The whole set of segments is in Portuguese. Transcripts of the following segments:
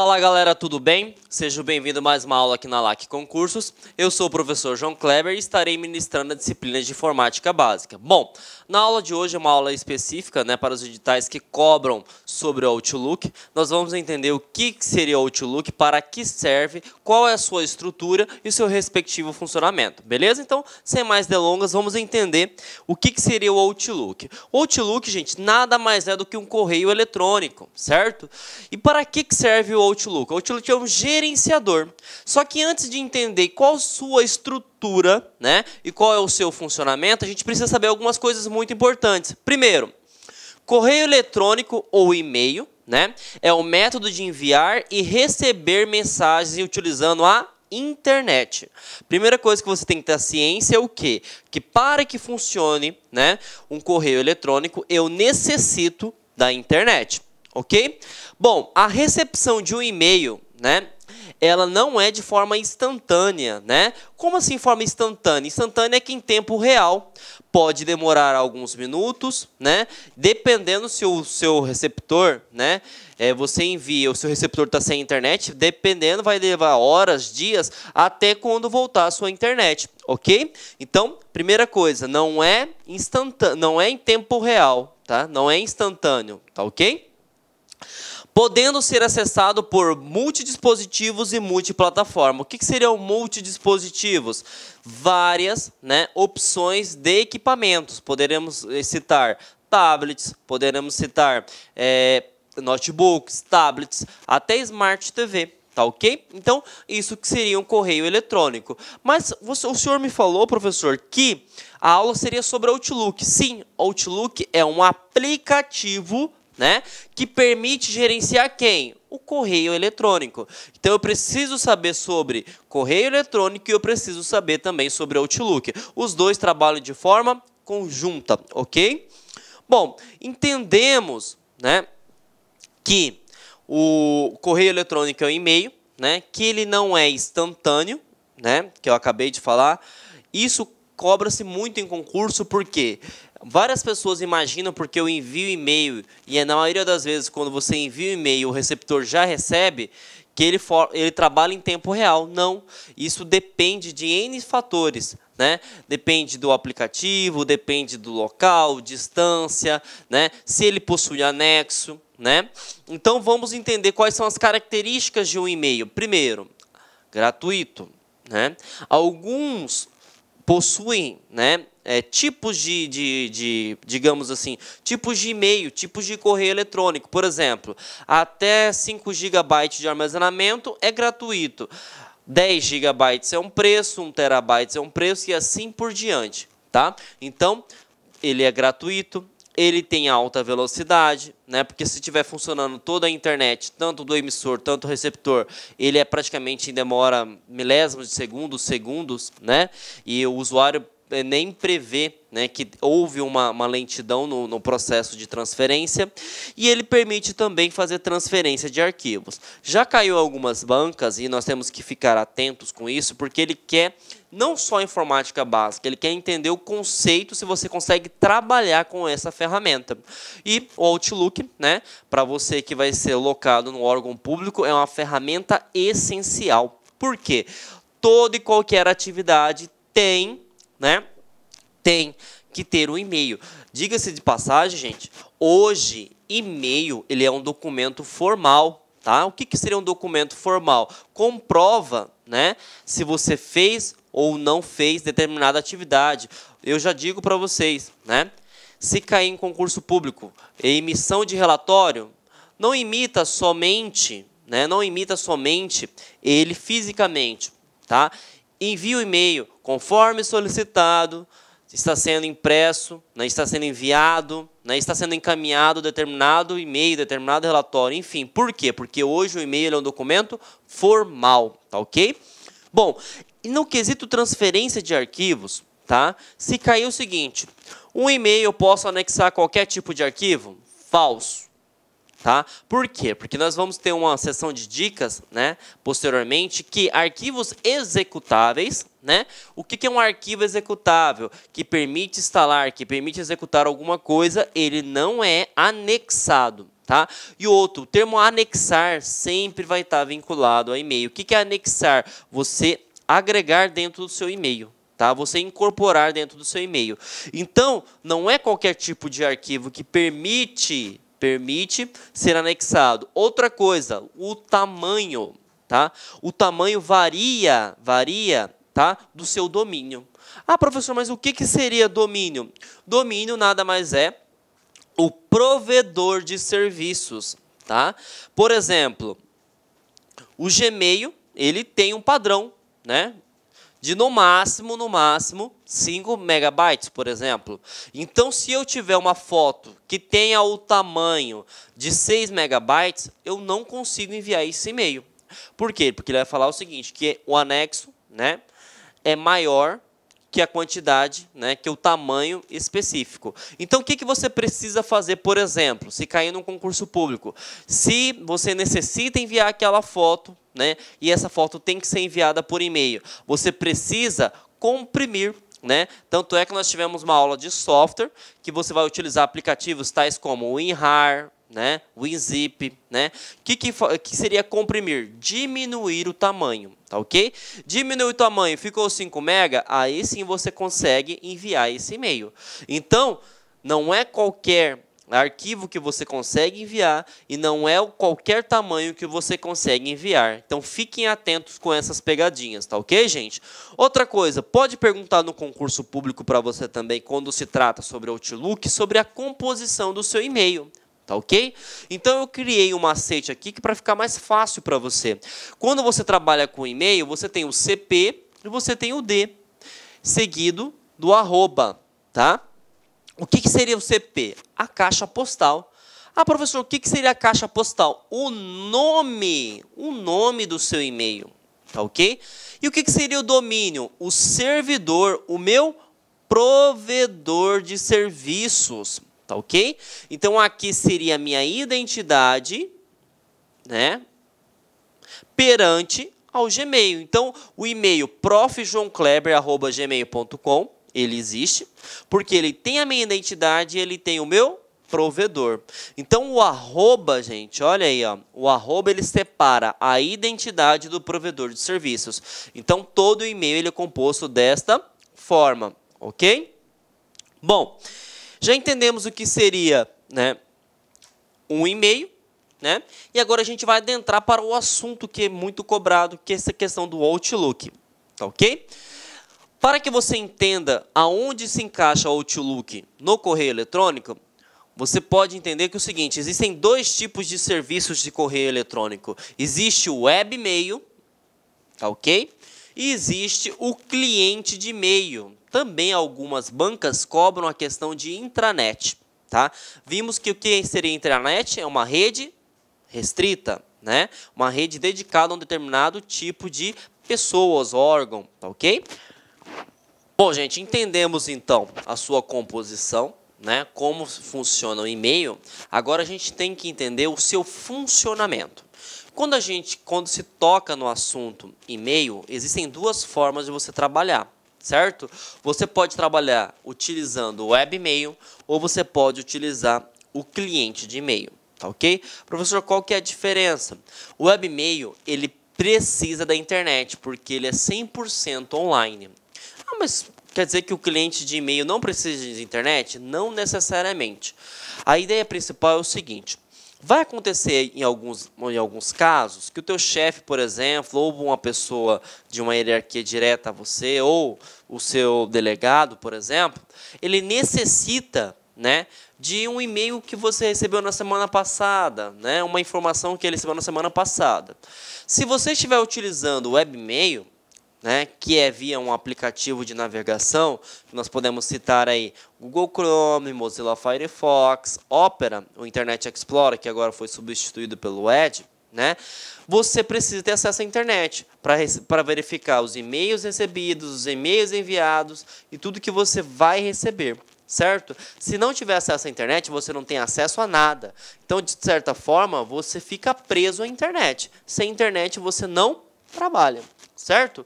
Fala galera, tudo bem? Seja bem-vindo a mais uma aula aqui na LAC Concursos. Eu sou o professor João Kleber e estarei ministrando a disciplina de informática básica. Bom, na aula de hoje é uma aula específica né, para os editais que cobram sobre o Outlook. Nós vamos entender o que seria o Outlook, para que serve, qual é a sua estrutura e o seu respectivo funcionamento, beleza? Então, sem mais delongas, vamos entender o que seria o Outlook. O Outlook, gente, nada mais é do que um correio eletrônico, certo? E para que serve o Outlook? O Outlook é um gerenciador. Só que antes de entender qual sua estrutura, né, e qual é o seu funcionamento, a gente precisa saber algumas coisas muito importantes. Primeiro, correio eletrônico ou e-mail, né, é o método de enviar e receber mensagens utilizando a internet. Primeira coisa que você tem que ter ciência é o quê? Que para que funcione, né, um correio eletrônico, eu necessito da internet ok? Bom, a recepção de um e-mail, né? Ela não é de forma instantânea, né? Como assim forma instantânea? Instantânea é que em tempo real pode demorar alguns minutos, né? Dependendo se o seu receptor, né? É, você envia, o seu receptor está sem internet, dependendo, vai levar horas, dias, até quando voltar a sua internet, ok? Então, primeira coisa, não é instantâneo, não é em tempo real, tá? Não é instantâneo, tá ok? podendo ser acessado por multidispositivos e multiplataforma. O que, que seriam multidispositivos? Várias né, opções de equipamentos. Poderemos eh, citar tablets, poderemos citar é, notebooks, tablets, até Smart TV. Tá ok? Então, isso que seria um correio eletrônico. Mas você, o senhor me falou, professor, que a aula seria sobre Outlook. Sim, Outlook é um aplicativo né? Que permite gerenciar quem? O correio eletrônico. Então eu preciso saber sobre correio eletrônico e eu preciso saber também sobre Outlook. Os dois trabalham de forma conjunta, ok? Bom, entendemos, né, que o correio eletrônico é um e-mail, né, que ele não é instantâneo, né, que eu acabei de falar. Isso cobra-se muito em concurso porque Várias pessoas imaginam porque eu envio e-mail, e é na maioria das vezes, quando você envia e-mail, o receptor já recebe, que ele, for, ele trabalha em tempo real. Não, isso depende de N fatores. Né? Depende do aplicativo, depende do local, distância, né? se ele possui anexo. Né? Então vamos entender quais são as características de um e-mail. Primeiro, gratuito. Né? Alguns possuem né, é, tipos de, de, de, digamos assim, tipos de e-mail, tipos de correio eletrônico. Por exemplo, até 5 GB de armazenamento é gratuito. 10 GB é um preço, 1 TB é um preço e assim por diante. Tá? Então, ele é gratuito, ele tem alta velocidade, né? Porque se estiver funcionando toda a internet, tanto do emissor, tanto do receptor, ele é praticamente demora milésimos de segundos, segundos, né? E o usuário é, nem prevê né, que houve uma, uma lentidão no, no, processo de transferência e ele permite também fazer transferência de arquivos. Já caiu algumas bancas e nós temos que ficar atentos com isso, porque ele quer não só informática básica, ele quer entender o conceito se você consegue trabalhar com essa ferramenta. E o Outlook, né, para você que vai ser locado no órgão público, é uma ferramenta essencial. Por quê? Toda e qualquer atividade tem né? Tem que ter um e-mail. Diga-se de passagem, gente, hoje e-mail ele é um documento formal, tá? O que, que seria um documento formal? Comprova, né? Se você fez ou não fez determinada atividade. Eu já digo para vocês, né? Se cair em concurso público, emissão de relatório, não imita somente, né? Não imita somente ele fisicamente, tá? envie o e-mail, conforme solicitado, está sendo impresso, né, está sendo enviado, né, está sendo encaminhado determinado e-mail, determinado relatório, enfim. Por quê? Porque hoje o e-mail é um documento formal, tá ok? Bom, e no quesito transferência de arquivos, tá? Se cair o seguinte, um e-mail eu posso anexar qualquer tipo de arquivo? Falso. Tá? Por quê? Porque nós vamos ter uma sessão de dicas, né, posteriormente, que arquivos executáveis, né? O que é um arquivo executável? Que permite instalar, que permite executar alguma coisa, ele não é anexado. Tá? E outro, o termo anexar sempre vai estar vinculado a e-mail. O que é anexar? Você agregar dentro do seu e-mail. Tá? Você incorporar dentro do seu e-mail. Então, não é qualquer tipo de arquivo que permite permite ser anexado. Outra coisa, o tamanho, tá? O tamanho varia, varia, tá? Do seu domínio. Ah, professor, mas o que, que seria domínio? Domínio nada mais é o provedor de serviços, tá? Por exemplo, o Gmail, ele tem um padrão, né? de no máximo, no máximo, 5 megabytes, por exemplo. Então, se eu tiver uma foto que tenha o tamanho de 6 megabytes, eu não consigo enviar esse e-mail. Por quê? Porque ele vai falar o seguinte, que o anexo né, é maior que é a quantidade, né, que é o tamanho específico. Então, o que, que você precisa fazer, por exemplo, se cair num concurso público? Se você necessita enviar aquela foto, né, e essa foto tem que ser enviada por e-mail, você precisa comprimir né? Tanto é que nós tivemos uma aula de software que você vai utilizar aplicativos tais como o WinRAR, né? WinZip, né? O né? que, que, que seria comprimir? Diminuir o tamanho, tá ok? Diminuir o tamanho, ficou 5 mega, aí sim você consegue enviar esse e-mail. Então, não é qualquer arquivo que você consegue enviar e não é qualquer tamanho que você consegue enviar. Então fiquem atentos com essas pegadinhas, tá ok, gente? Outra coisa, pode perguntar no concurso público para você também quando se trata sobre Outlook, sobre a composição do seu e-mail tá ok? Então eu criei um macete aqui que para ficar mais fácil para você. Quando você trabalha com e-mail, você tem o CP e você tem o D, seguido do arroba, tá? O que, que seria o CP? A caixa postal. Ah, professor, o que, que seria a caixa postal? O nome, o nome do seu e-mail, tá ok? E o que, que seria o domínio? O servidor, o meu provedor de serviços. Tá ok? Então, aqui seria a minha identidade, né? Perante ao Gmail. Então, o e-mail profjoankleber.gmail.com, ele existe, porque ele tem a minha identidade e ele tem o meu provedor. Então, o arroba, gente, olha aí, ó, o arroba ele separa a identidade do provedor de serviços. Então, todo e-mail ele é composto desta forma, ok? Bom, já entendemos o que seria né, um e-mail, né? E agora a gente vai adentrar para o assunto que é muito cobrado, que é essa questão do Outlook, tá ok? Para que você entenda aonde se encaixa o Outlook no correio eletrônico, você pode entender que é o seguinte, existem dois tipos de serviços de correio eletrônico. Existe o webmail, tá ok? E existe o cliente de e-mail, também algumas bancas cobram a questão de intranet. Tá? Vimos que o que seria intranet é uma rede restrita, né? uma rede dedicada a um determinado tipo de pessoas, órgão, tá ok? Bom, gente, entendemos então a sua composição, né? como funciona o e-mail. Agora a gente tem que entender o seu funcionamento. Quando a gente, quando se toca no assunto e-mail, existem duas formas de você trabalhar certo? Você pode trabalhar utilizando o webmail ou você pode utilizar o cliente de e-mail, tá ok? Professor, qual que é a diferença? O webmail, ele precisa da internet, porque ele é 100% online. Ah, mas quer dizer que o cliente de e-mail não precisa de internet? Não necessariamente. A ideia principal é o seguinte, Vai acontecer em alguns, em alguns casos que o teu chefe, por exemplo, ou uma pessoa de uma hierarquia direta a você, ou o seu delegado, por exemplo, ele necessita né, de um e-mail que você recebeu na semana passada, né, uma informação que ele recebeu na semana passada. Se você estiver utilizando o webmail, né, que é via um aplicativo de navegação, nós podemos citar aí Google Chrome, Mozilla Firefox, Opera, o Internet Explorer, que agora foi substituído pelo Edge, né? Você precisa ter acesso à internet para verificar os e-mails recebidos, os e-mails enviados e tudo que você vai receber certo? Se não tiver acesso à internet, você não tem acesso a nada. Então, de certa forma, você fica preso à internet. Sem internet, você não trabalha, certo?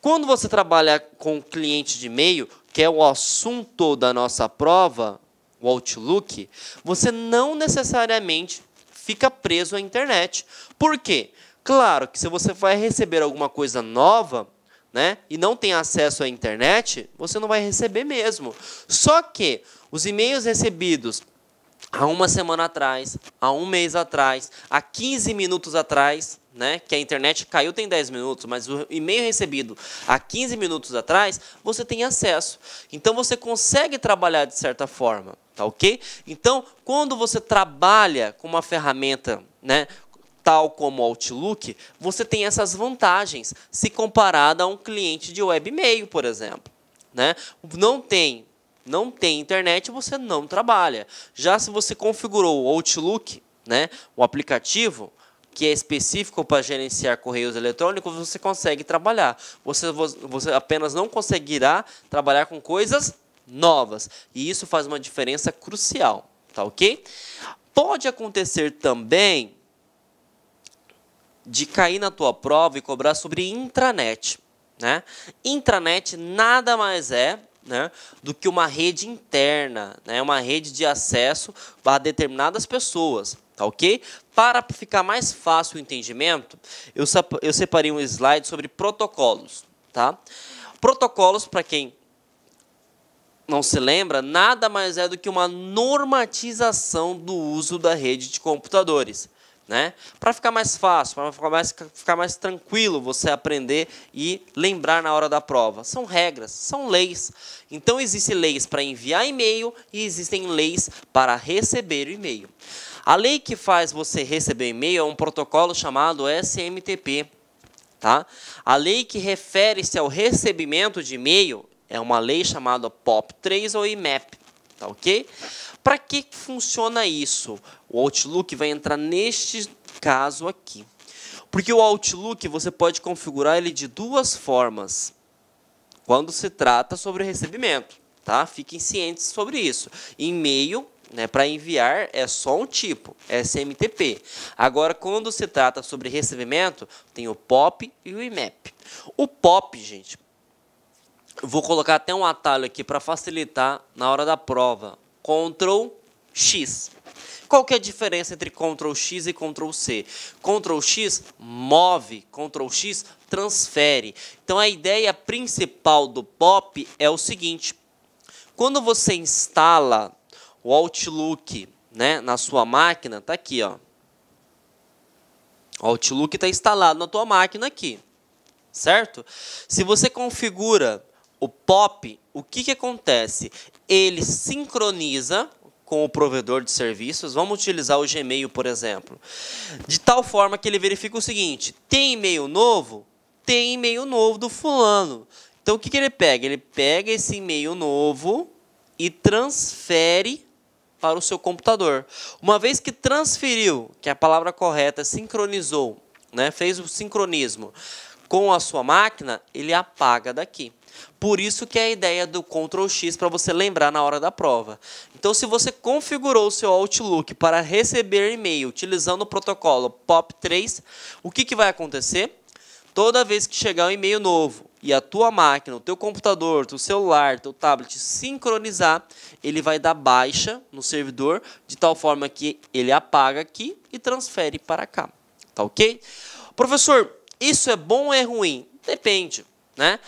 Quando você trabalha com cliente de e-mail, que é o assunto da nossa prova, o Outlook, você não necessariamente fica preso à internet. Por quê? Claro que se você vai receber alguma coisa nova, né, e não tem acesso à internet, você não vai receber mesmo. Só que os e-mails recebidos há uma semana atrás, há um mês atrás, há 15 minutos atrás, né, que a internet caiu tem 10 minutos, mas o e-mail recebido há 15 minutos atrás, você tem acesso. Então você consegue trabalhar de certa forma, tá OK? Então, quando você trabalha com uma ferramenta, né, tal como o Outlook, você tem essas vantagens se comparada a um cliente de webmail, por exemplo, né? Não tem não tem internet, você não trabalha. Já se você configurou o Outlook, né, o aplicativo, que é específico para gerenciar correios eletrônicos, você consegue trabalhar. Você, você apenas não conseguirá trabalhar com coisas novas. E isso faz uma diferença crucial, tá ok? Pode acontecer também de cair na tua prova e cobrar sobre intranet. Né? Intranet nada mais é né, do que uma rede interna, né, uma rede de acesso para determinadas pessoas tá ok? Para ficar mais fácil o entendimento, eu, eu separei um slide sobre protocolos, tá? Protocolos, para quem não se lembra, nada mais é do que uma normatização do uso da rede de computadores. Né? Para ficar mais fácil, para ficar mais, ficar mais tranquilo você aprender e lembrar na hora da prova. São regras, são leis. Então, existem leis para enviar e-mail e existem leis para receber o e-mail. A lei que faz você receber e-mail é um protocolo chamado SMTP. Tá? A lei que refere-se ao recebimento de e-mail é uma lei chamada POP3 ou IMAP. Tá ok? Para que funciona isso? O Outlook vai entrar neste caso aqui. Porque o Outlook você pode configurar ele de duas formas quando se trata sobre recebimento. Tá? Fiquem cientes sobre isso. E-mail né, Para enviar é só um tipo, SMTP. É Agora, quando se trata sobre recebimento, tem o POP e o IMAP. O POP, gente, vou colocar até um atalho aqui para facilitar na hora da prova. Ctrl X. Qual que é a diferença entre Ctrl X e Ctrl C? Ctrl X move, Ctrl X transfere. Então a ideia principal do POP é o seguinte: quando você instala o Outlook né, na sua máquina, está aqui. Ó. O Outlook está instalado na tua máquina aqui, certo? Se você configura o POP, o que, que acontece? Ele sincroniza com o provedor de serviços, vamos utilizar o Gmail, por exemplo, de tal forma que ele verifica o seguinte, tem e-mail novo? Tem e-mail novo do fulano. Então, o que, que ele pega? Ele pega esse e-mail novo e transfere para o seu computador. Uma vez que transferiu, que a palavra correta, sincronizou, né, fez o sincronismo com a sua máquina, ele apaga daqui. Por isso que é a ideia do Ctrl X para você lembrar na hora da prova. Então, se você configurou o seu Outlook para receber e-mail utilizando o protocolo POP3, o que, que vai acontecer? Toda vez que chegar um e-mail novo e a tua máquina, o teu computador, teu celular, teu tablet sincronizar, ele vai dar baixa no servidor de tal forma que ele apaga aqui e transfere para cá. Tá ok? Professor, isso é bom ou é ruim? Depende, né?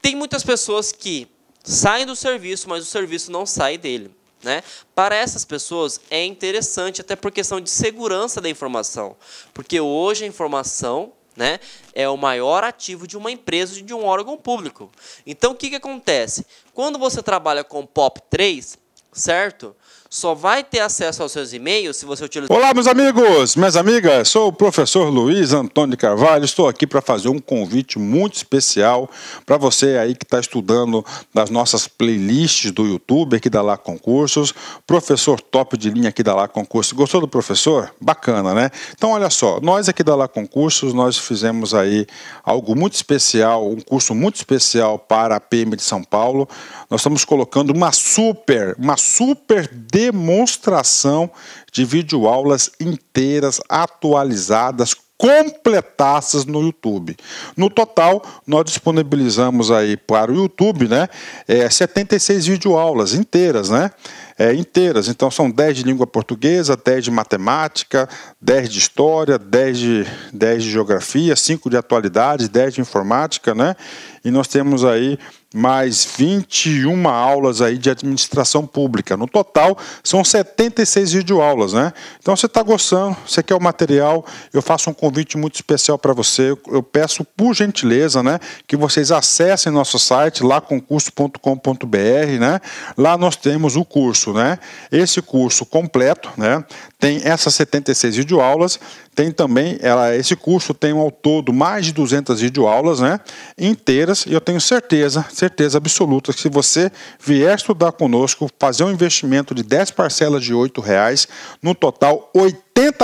Tem muitas pessoas que saem do serviço, mas o serviço não sai dele. Né? Para essas pessoas é interessante, até por questão de segurança da informação, porque hoje a informação né? É o maior ativo de uma empresa de um órgão público. Então o que, que acontece? Quando você trabalha com POP3, certo? só vai ter acesso aos seus e-mails se você utilizar. Olá, meus amigos, minhas amigas, sou o professor Luiz Antônio Carvalho. Estou aqui para fazer um convite muito especial para você aí que está estudando nas nossas playlists do YouTube aqui da Lá Concursos. Professor top de linha aqui da Lá Concursos. Gostou do professor? Bacana, né? Então, olha só, nós aqui da Lá Concursos, nós fizemos aí algo muito especial, um curso muito especial para a PM de São Paulo nós estamos colocando uma super, uma super demonstração de videoaulas inteiras, atualizadas, completassas no YouTube. No total, nós disponibilizamos aí para o YouTube, né, é, 76 videoaulas inteiras, né, é, inteiras. Então são 10 de língua portuguesa, 10 de matemática, 10 de história, 10 de, 10 de geografia, 5 de atualidade, 10 de informática, né, e nós temos aí mais 21 aulas aí de administração pública. No total, são 76 videoaulas, né? Então, você está gostando, você quer o material, eu faço um convite muito especial para você. Eu peço, por gentileza, né, que vocês acessem nosso site, lá concurso.com.br, né? Lá nós temos o curso, né? Esse curso completo, né? Tem essas 76 videoaulas, tem também, ela, esse curso tem ao todo mais de 200 videoaulas, né? Inteiras, e eu tenho certeza, certeza absoluta que se você vier estudar conosco, fazer um investimento de 10 parcelas de R$ reais, no total R$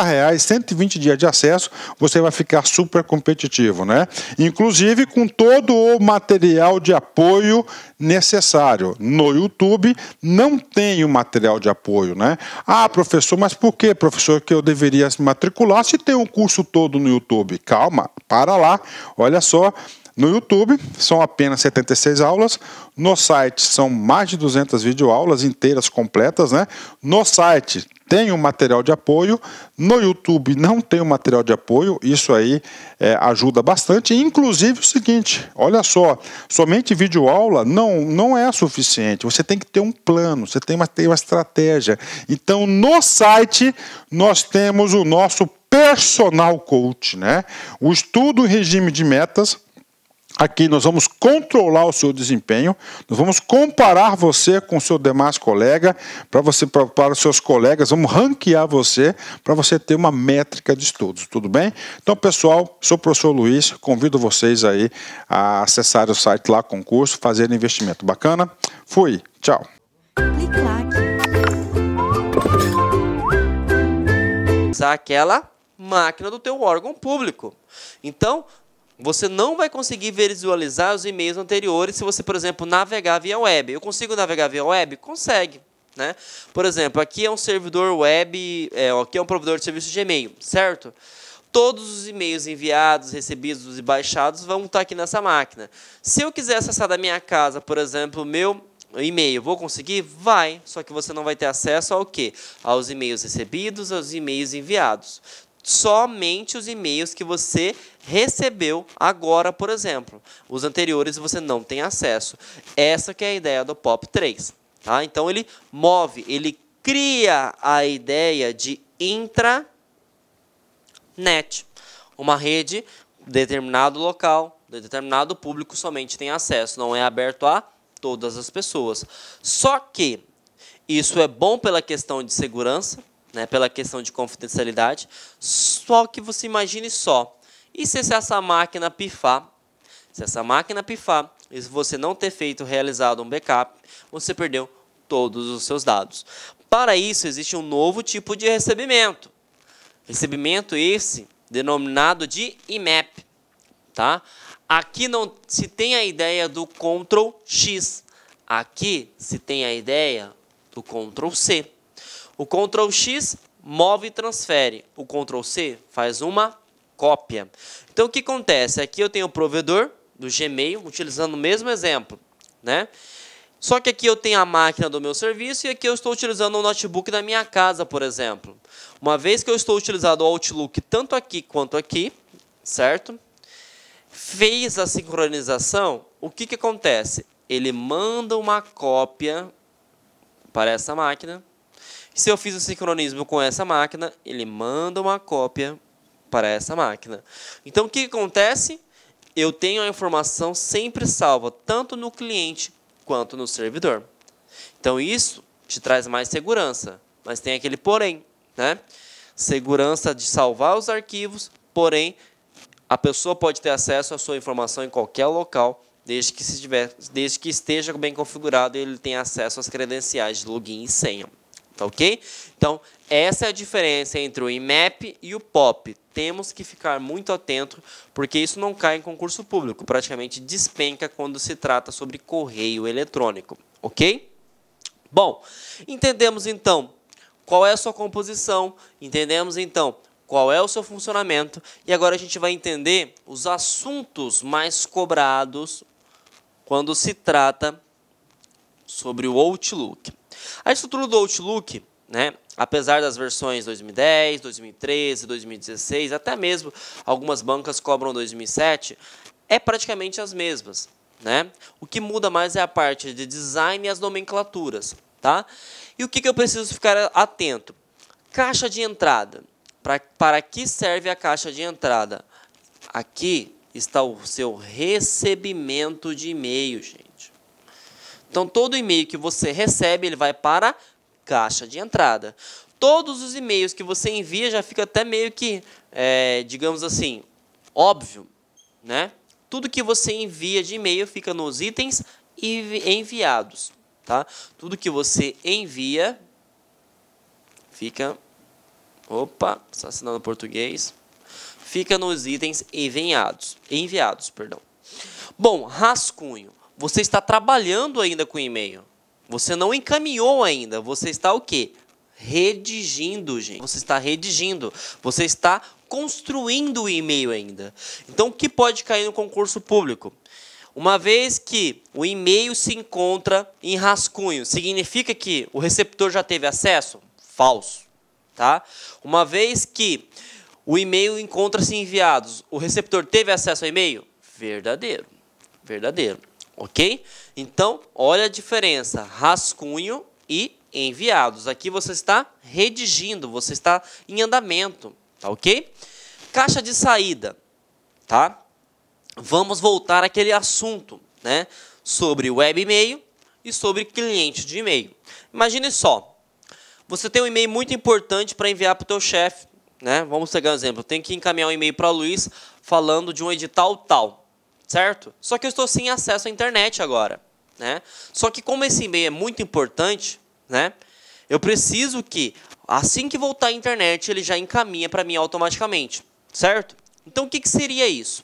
reais, 120 dias de acesso, você vai ficar super competitivo, né? Inclusive com todo o material de apoio necessário. No YouTube não tem o material de apoio, né? Ah, professor, mas por que, professor, que eu deveria se matricular se tem um curso todo no YouTube? Calma, para lá. Olha só, no YouTube são apenas 76 aulas, no site são mais de 200 videoaulas inteiras completas, né? No site tem o um material de apoio, no YouTube não tem o um material de apoio, isso aí é, ajuda bastante. Inclusive o seguinte, olha só, somente videoaula não, não é suficiente, você tem que ter um plano, você tem uma, tem uma estratégia. Então no site nós temos o nosso personal coach, né? O estudo em regime de metas, Aqui nós vamos controlar o seu desempenho, nós vamos comparar você com seu demais colega, para você pra, para os seus colegas, vamos ranquear você para você ter uma métrica de estudos, tudo bem? Então, pessoal, sou o professor Luiz, convido vocês aí a acessar o site lá concurso, fazer investimento bacana. Fui, tchau. Usar aquela máquina do teu órgão público. Então, você não vai conseguir visualizar os e-mails anteriores se você, por exemplo, navegar via web. Eu consigo navegar via web? Consegue. Né? Por exemplo, aqui é um servidor web, é, aqui é um provedor de serviço de e-mail, certo? Todos os e-mails enviados, recebidos e baixados vão estar aqui nessa máquina. Se eu quiser acessar da minha casa, por exemplo, meu e-mail, vou conseguir? Vai, só que você não vai ter acesso ao quê? Aos e-mails recebidos, aos e-mails enviados somente os e-mails que você recebeu agora, por exemplo. Os anteriores você não tem acesso. Essa que é a ideia do POP3. Tá? Então, ele move, ele cria a ideia de intranet. Uma rede, determinado local, determinado público somente tem acesso, não é aberto a todas as pessoas. Só que isso é bom pela questão de segurança, né, pela questão de confidencialidade. Só que você imagine só, e se essa máquina pifar? Se essa máquina pifar, e se você não ter feito, realizado um backup, você perdeu todos os seus dados. Para isso, existe um novo tipo de recebimento. Recebimento esse denominado de IMAP. Tá? Aqui não se tem a ideia do Ctrl X. Aqui se tem a ideia do Ctrl C. O Ctrl X move e transfere. O Ctrl C faz uma cópia. Então o que acontece? Aqui eu tenho o provedor do Gmail, utilizando o mesmo exemplo, né? Só que aqui eu tenho a máquina do meu serviço e aqui eu estou utilizando o notebook da minha casa, por exemplo. Uma vez que eu estou utilizando o Outlook tanto aqui quanto aqui, certo? Fez a sincronização, o que, que acontece? Ele manda uma cópia para essa máquina se eu fiz o sincronismo com essa máquina, ele manda uma cópia para essa máquina. Então, o que acontece? Eu tenho a informação sempre salva, tanto no cliente quanto no servidor. Então, isso te traz mais segurança, mas tem aquele porém, né? Segurança de salvar os arquivos, porém, a pessoa pode ter acesso à sua informação em qualquer local, desde que, se tiver, desde que esteja bem configurado e ele tenha acesso às credenciais de login e senha. Tá ok? Então, essa é a diferença entre o IMAP e o POP. Temos que ficar muito atento, porque isso não cai em concurso público, praticamente despenca quando se trata sobre correio eletrônico, ok? Bom, entendemos então qual é a sua composição, entendemos então qual é o seu funcionamento e agora a gente vai entender os assuntos mais cobrados quando se trata sobre o Outlook. A estrutura do Outlook, né, apesar das versões 2010, 2013, 2016, até mesmo algumas bancas cobram 2007, é praticamente as mesmas. Né? O que muda mais é a parte de design e as nomenclaturas. Tá? E o que, que eu preciso ficar atento? Caixa de entrada. Pra, para que serve a caixa de entrada? Aqui está o seu recebimento de e-mail, gente. Então, todo e-mail que você recebe, ele vai para a caixa de entrada. Todos os e-mails que você envia já fica até meio que, é, digamos assim, óbvio, né? Tudo que você envia de e-mail fica nos itens enviados, tá? Tudo que você envia fica Opa, assassinando português. Fica nos itens enviados, enviados, perdão. Bom, rascunho. Você está trabalhando ainda com e-mail. Você não encaminhou ainda. Você está o quê? Redigindo, gente. Você está redigindo. Você está construindo o e-mail ainda. Então, o que pode cair no concurso público? Uma vez que o e-mail se encontra em rascunho, significa que o receptor já teve acesso? Falso, tá? Uma vez que o e-mail encontra-se enviados, o receptor teve acesso ao e-mail? Verdadeiro. Verdadeiro ok? Então, olha a diferença, rascunho e enviados. Aqui você está redigindo, você está em andamento, tá ok? Caixa de saída, tá? Vamos voltar àquele assunto, né? Sobre web e-mail e sobre cliente de e-mail. Imagine só, você tem um e-mail muito importante para enviar para o teu chefe, né? Vamos pegar um exemplo, eu tenho que encaminhar um e-mail para o Luiz falando de um edital tal certo? Só que eu estou sem acesso à internet agora, né? Só que como esse e-mail é muito importante, né? Eu preciso que assim que voltar à internet ele já encaminha para mim automaticamente, certo? Então o que, que seria isso?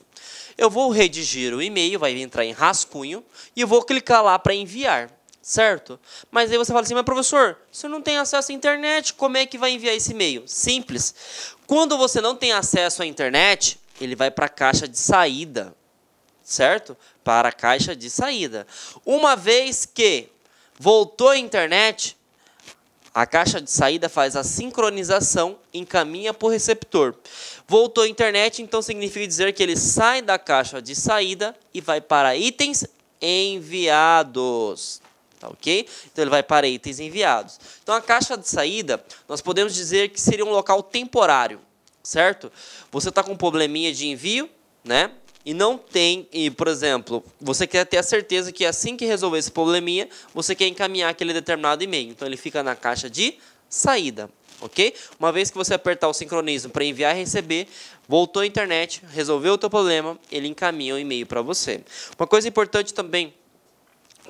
Eu vou redigir o e-mail, vai entrar em rascunho e eu vou clicar lá para enviar, certo? Mas aí você fala assim, mas professor, você não tem acesso à internet, como é que vai enviar esse e-mail? Simples. Quando você não tem acesso à internet, ele vai para a caixa de saída, certo? Para a caixa de saída. Uma vez que voltou a internet, a caixa de saída faz a sincronização, encaminha para o receptor. Voltou a internet, então significa dizer que ele sai da caixa de saída e vai para itens enviados. Tá ok? Então ele vai para itens enviados. Então a caixa de saída, nós podemos dizer que seria um local temporário, certo? Você está com um probleminha de envio, né? e não tem, e por exemplo, você quer ter a certeza que assim que resolver esse probleminha, você quer encaminhar aquele determinado e-mail. Então ele fica na caixa de saída, ok? Uma vez que você apertar o sincronismo para enviar e receber, voltou à internet, resolveu o teu problema, ele encaminha o e-mail para você. Uma coisa importante também,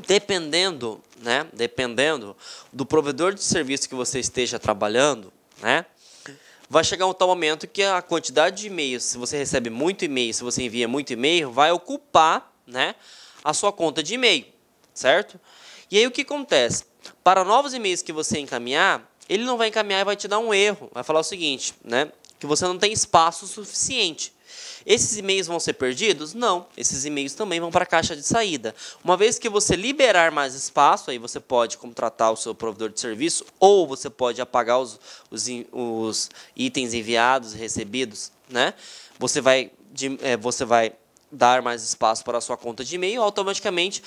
dependendo, né, dependendo do provedor de serviço que você esteja trabalhando, né? vai chegar um tal momento que a quantidade de e-mails, se você recebe muito e-mail, se você envia muito e-mail, vai ocupar né, a sua conta de e-mail, certo? E aí o que acontece? Para novos e-mails que você encaminhar, ele não vai encaminhar e vai te dar um erro. Vai falar o seguinte, né? Que você não tem espaço suficiente. Esses e-mails vão ser perdidos? Não, esses e-mails também vão para a caixa de saída. Uma vez que você liberar mais espaço, aí você pode contratar o seu provedor de serviço ou você pode apagar os, os, os itens enviados e recebidos, né? Você vai, de, é, você vai dar mais espaço para a sua conta de e-mail automaticamente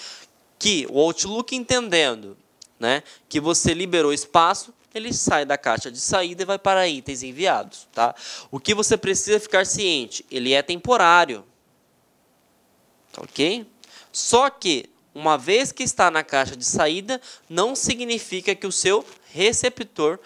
que o Outlook entendendo né, que você liberou espaço, ele sai da caixa de saída e vai para itens enviados. Tá? O que você precisa ficar ciente? Ele é temporário. Tá ok? Só que, uma vez que está na caixa de saída, não significa que o seu receptor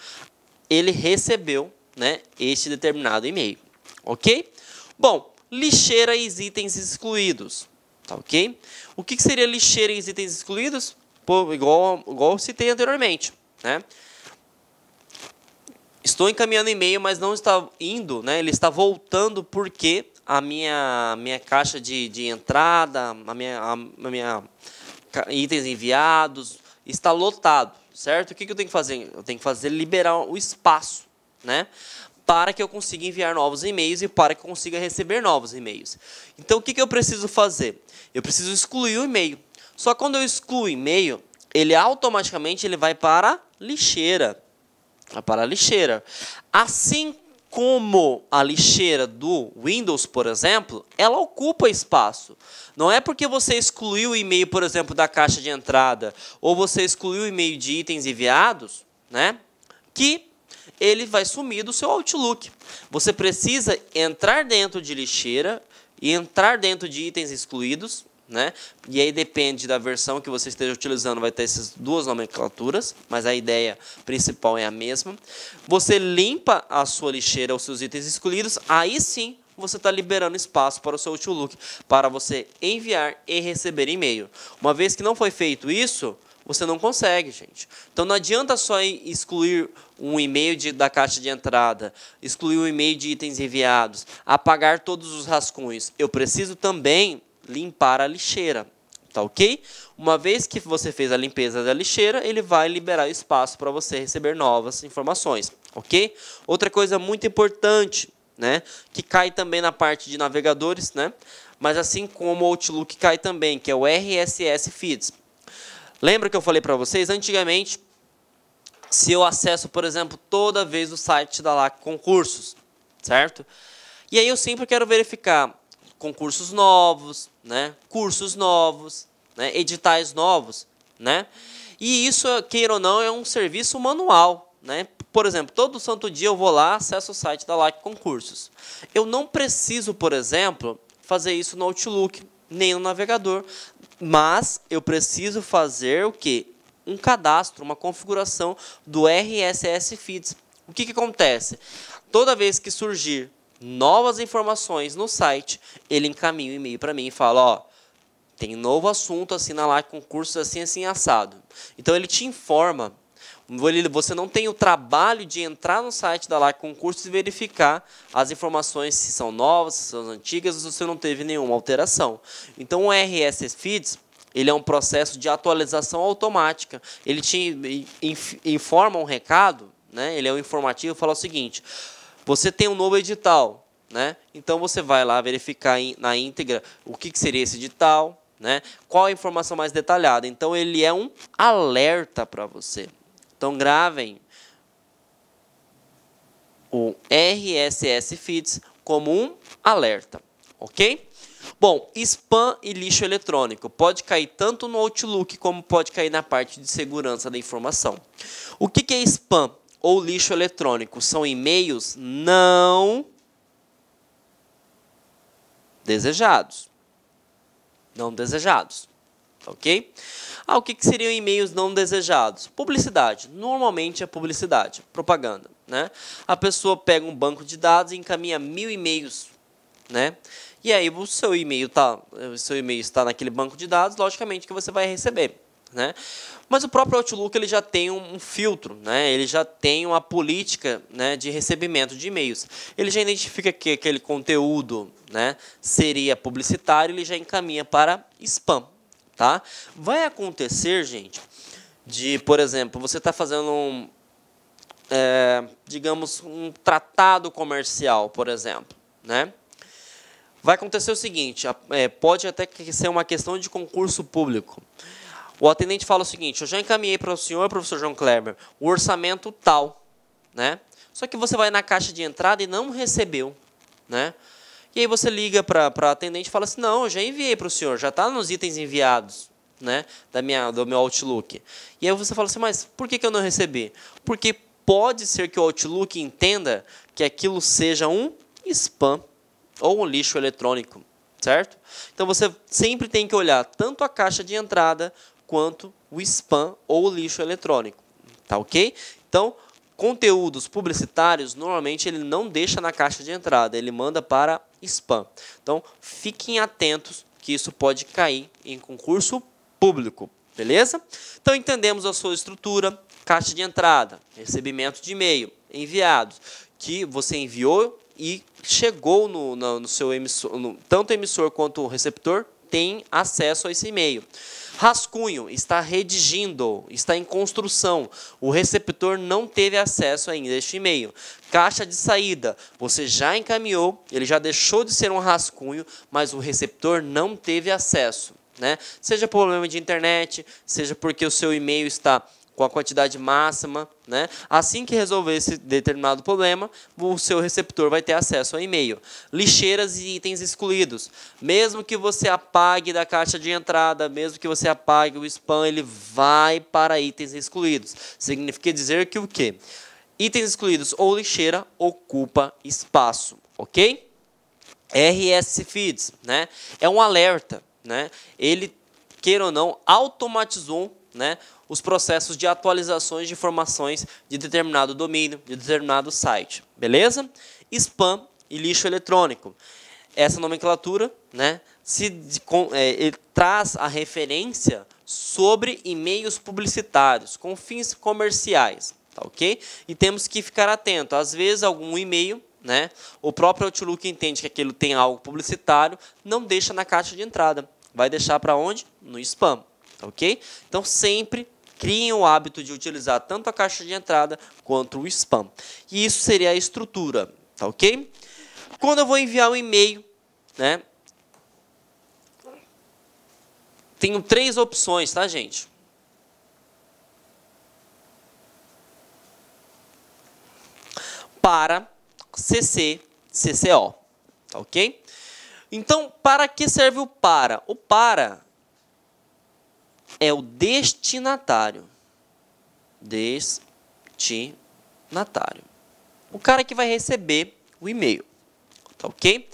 ele recebeu né, este determinado e-mail. Ok? Bom, lixeira e itens excluídos. Tá ok? O que, seria lixeira e itens excluídos? Pô, igual, igual eu citei anteriormente. Né? Estou encaminhando e-mail, mas não está indo, né? Ele está voltando porque a minha, minha caixa de, de entrada, a minha, a, minha itens enviados está lotado, certo? O que, que eu tenho que fazer? Eu tenho que fazer liberar o espaço, né? Para que eu consiga enviar novos e-mails e para que eu consiga receber novos e-mails. Então, o que, que eu preciso fazer? Eu preciso excluir o e-mail. Só quando eu excluo o e-mail, ele automaticamente ele vai para lixeira para a lixeira. Assim como a lixeira do Windows, por exemplo, ela ocupa espaço. Não é porque você excluiu o e-mail, por exemplo, da caixa de entrada, ou você excluiu o e-mail de itens enviados, né, que ele vai sumir do seu Outlook. Você precisa entrar dentro de lixeira e entrar dentro de itens excluídos né? E aí depende da versão que você esteja utilizando, vai ter essas duas nomenclaturas, mas a ideia principal é a mesma. Você limpa a sua lixeira, os seus itens excluídos aí sim você está liberando espaço para o seu Outlook, para você enviar e receber e-mail. Uma vez que não foi feito isso, você não consegue, gente. Então não adianta só excluir um e-mail de, da caixa de entrada, excluir o um e-mail de itens enviados, apagar todos os rascunhos. Eu preciso também limpar a lixeira. Tá ok? Uma vez que você fez a limpeza da lixeira, ele vai liberar espaço para você receber novas informações. Ok? Outra coisa muito importante, né? Que cai também na parte de navegadores, né? Mas assim como o Outlook cai também, que é o RSS Feeds. Lembra que eu falei para vocês? Antigamente, se eu acesso, por exemplo, toda vez o site da tá LAC Concursos, certo? E aí eu sempre quero verificar concursos novos, né? cursos novos, né? editais novos. Né? E isso, queira ou não, é um serviço manual. Né? Por exemplo, todo santo dia eu vou lá, acesso o site da LAC Concursos. Eu não preciso, por exemplo, fazer isso no Outlook, nem no navegador, mas eu preciso fazer o quê? Um cadastro, uma configuração do RSS Feeds. O que, que acontece? Toda vez que surgir novas informações no site, ele encaminha o um e-mail para mim e fala, ó, tem novo assunto, assina lá, concurso assim, assim, assado. Então, ele te informa você não tem o trabalho de entrar no site da LAC Concursos e verificar as informações se são novas, se são antigas, se você não teve nenhuma alteração. Então o RSS Feeds ele é um processo de atualização automática. Ele te informa um recado, né? ele é um informativo, fala o seguinte: você tem um novo edital, né? Então você vai lá verificar na íntegra o que, que seria esse edital, né? Qual a informação mais detalhada? Então ele é um alerta para você. Então gravem o RSS Feeds como um alerta, ok? Bom, spam e lixo eletrônico pode cair tanto no Outlook como pode cair na parte de segurança da informação. O que, que é spam? ou lixo eletrônico são e-mails não desejados. Não desejados. Ok? Ah, o que, que seriam e-mails não desejados? Publicidade. Normalmente é publicidade, propaganda. Né? A pessoa pega um banco de dados e encaminha mil e-mails. Né? E aí o seu e-mail tá, o seu e-mail está naquele banco de dados, logicamente que você vai receber né? Mas o próprio Outlook ele já tem um, um filtro, né? Ele já tem uma política né, de recebimento de e-mails. Ele já identifica que aquele conteúdo, né, seria publicitário, ele já encaminha para spam, tá? Vai acontecer, gente, de, por exemplo, você está fazendo um, é, digamos, um tratado comercial, por exemplo, né? Vai acontecer o seguinte, é, pode até ser uma questão de concurso público. O atendente fala o seguinte: eu já encaminhei para o senhor, professor João Kleber, o orçamento tal, né? Só que você vai na caixa de entrada e não recebeu, né? E aí você liga para a atendente e fala assim: não, eu já enviei para o senhor, já está nos itens enviados, né? Da minha, do meu Outlook. E aí você fala assim: mas por que, que eu não recebi? Porque pode ser que o Outlook entenda que aquilo seja um spam ou um lixo eletrônico, certo? Então você sempre tem que olhar tanto a caixa de entrada quanto o spam ou o lixo eletrônico, tá ok? Então, conteúdos publicitários, normalmente ele não deixa na caixa de entrada, ele manda para spam. Então, fiquem atentos que isso pode cair em concurso público, beleza? Então, entendemos a sua estrutura, caixa de entrada, recebimento de e-mail, enviados, que você enviou e chegou no, no, no seu emissor, no, tanto emissor quanto o receptor tem acesso a esse e-mail. Rascunho está redigindo, está em construção. O receptor não teve acesso ainda a este e-mail. Caixa de saída, você já encaminhou, ele já deixou de ser um rascunho, mas o receptor não teve acesso. Né? Seja problema de internet, seja porque o seu e-mail está com a quantidade máxima. Né? Assim que resolver esse determinado problema, o seu receptor vai ter acesso ao e-mail. Lixeiras e itens excluídos. Mesmo que você apague da caixa de entrada, mesmo que você apague o spam, ele vai para itens excluídos. Significa dizer que o quê? Itens excluídos ou lixeira ocupa espaço, ok? RS Feeds, né? É um alerta, né? Ele, queira ou não, automatizou né, os processos de atualizações de informações de determinado domínio, de determinado site. Beleza? Spam e lixo eletrônico. Essa nomenclatura né, se, é, traz a referência sobre e-mails publicitários com fins comerciais. Tá ok? E temos que ficar atento. Às vezes, algum e-mail né? O próprio Outlook entende que aquilo tem algo publicitário, não deixa na caixa de entrada. Vai deixar para onde? No spam tá ok? Então sempre criem o hábito de utilizar tanto a caixa de entrada quanto o spam. E isso seria a estrutura, tá ok? Quando eu vou enviar um e-mail, né? Tenho três opções, tá, gente? Para, CC, CCO, tá ok? Então, para que serve o para? O para é o destinatário. Destinatário. O cara que vai receber o e-mail. Tá ok?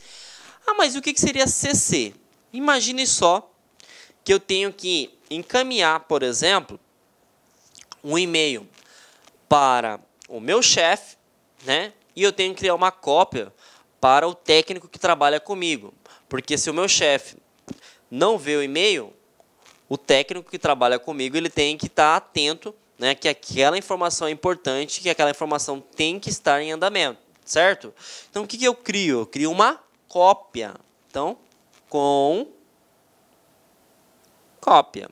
Ah, mas o que seria CC? Imagine só que eu tenho que encaminhar, por exemplo, um e-mail para o meu chefe, né? E eu tenho que criar uma cópia para o técnico que trabalha comigo. Porque se o meu chefe não vê o e-mail, o técnico que trabalha comigo ele tem que estar tá atento né, que aquela informação é importante, que aquela informação tem que estar em andamento, certo? Então, o que, que eu crio? Eu crio uma cópia. Então, com cópia.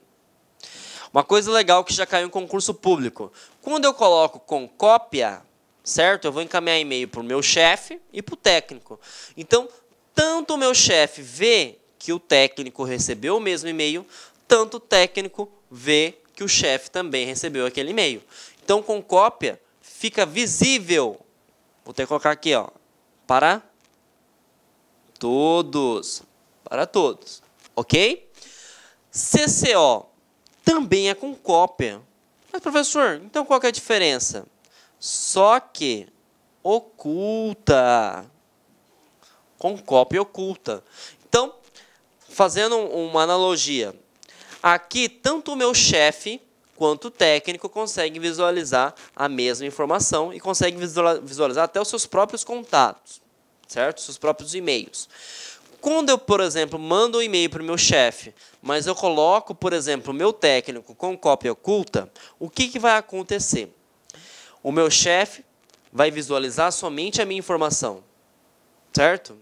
Uma coisa legal que já caiu em concurso público. Quando eu coloco com cópia, certo? Eu vou encaminhar e-mail para o meu chefe e para o técnico. Então, tanto o meu chefe vê que o técnico recebeu o mesmo e-mail, tanto o técnico vê que o chefe também recebeu aquele e-mail. Então, com cópia, fica visível. Vou ter que colocar aqui, ó, para todos. Para todos, ok? CCO também é com cópia. Mas, professor, então qual é a diferença? Só que oculta. Com cópia oculta. Então, fazendo uma analogia, Aqui, tanto o meu chefe quanto o técnico conseguem visualizar a mesma informação e conseguem visualizar até os seus próprios contatos, certo? Seus próprios e-mails. Quando eu, por exemplo, mando um e-mail para o meu chefe, mas eu coloco, por exemplo, o meu técnico com cópia oculta, o que, que vai acontecer? O meu chefe vai visualizar somente a minha informação, certo?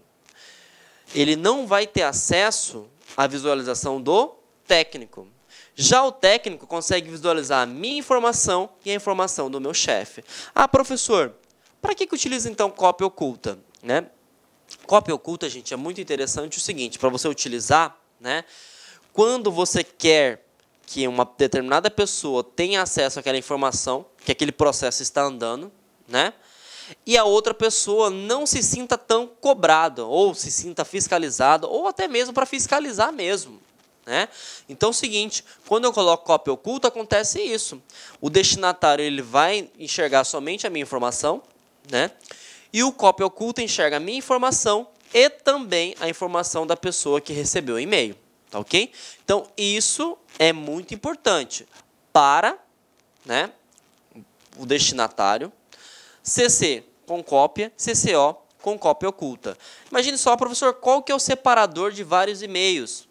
Ele não vai ter acesso à visualização do técnico. Já o técnico consegue visualizar a minha informação e a informação do meu chefe. Ah, professor, para que, que utiliza então cópia oculta? Né? Cópia oculta, gente, é muito interessante o seguinte, para você utilizar, né, quando você quer que uma determinada pessoa tenha acesso àquela informação, que aquele processo está andando, né? E a outra pessoa não se sinta tão cobrada, ou se sinta fiscalizada, ou até mesmo para fiscalizar mesmo, né? Então é o seguinte, quando eu coloco cópia oculta, acontece isso. O destinatário ele vai enxergar somente a minha informação, né? e o cópia oculta enxerga a minha informação e também a informação da pessoa que recebeu o e-mail. Tá ok? Então, isso é muito importante para né, o destinatário, CC com cópia, CCO com cópia oculta. Imagine só, professor, qual que é o separador de vários e-mails?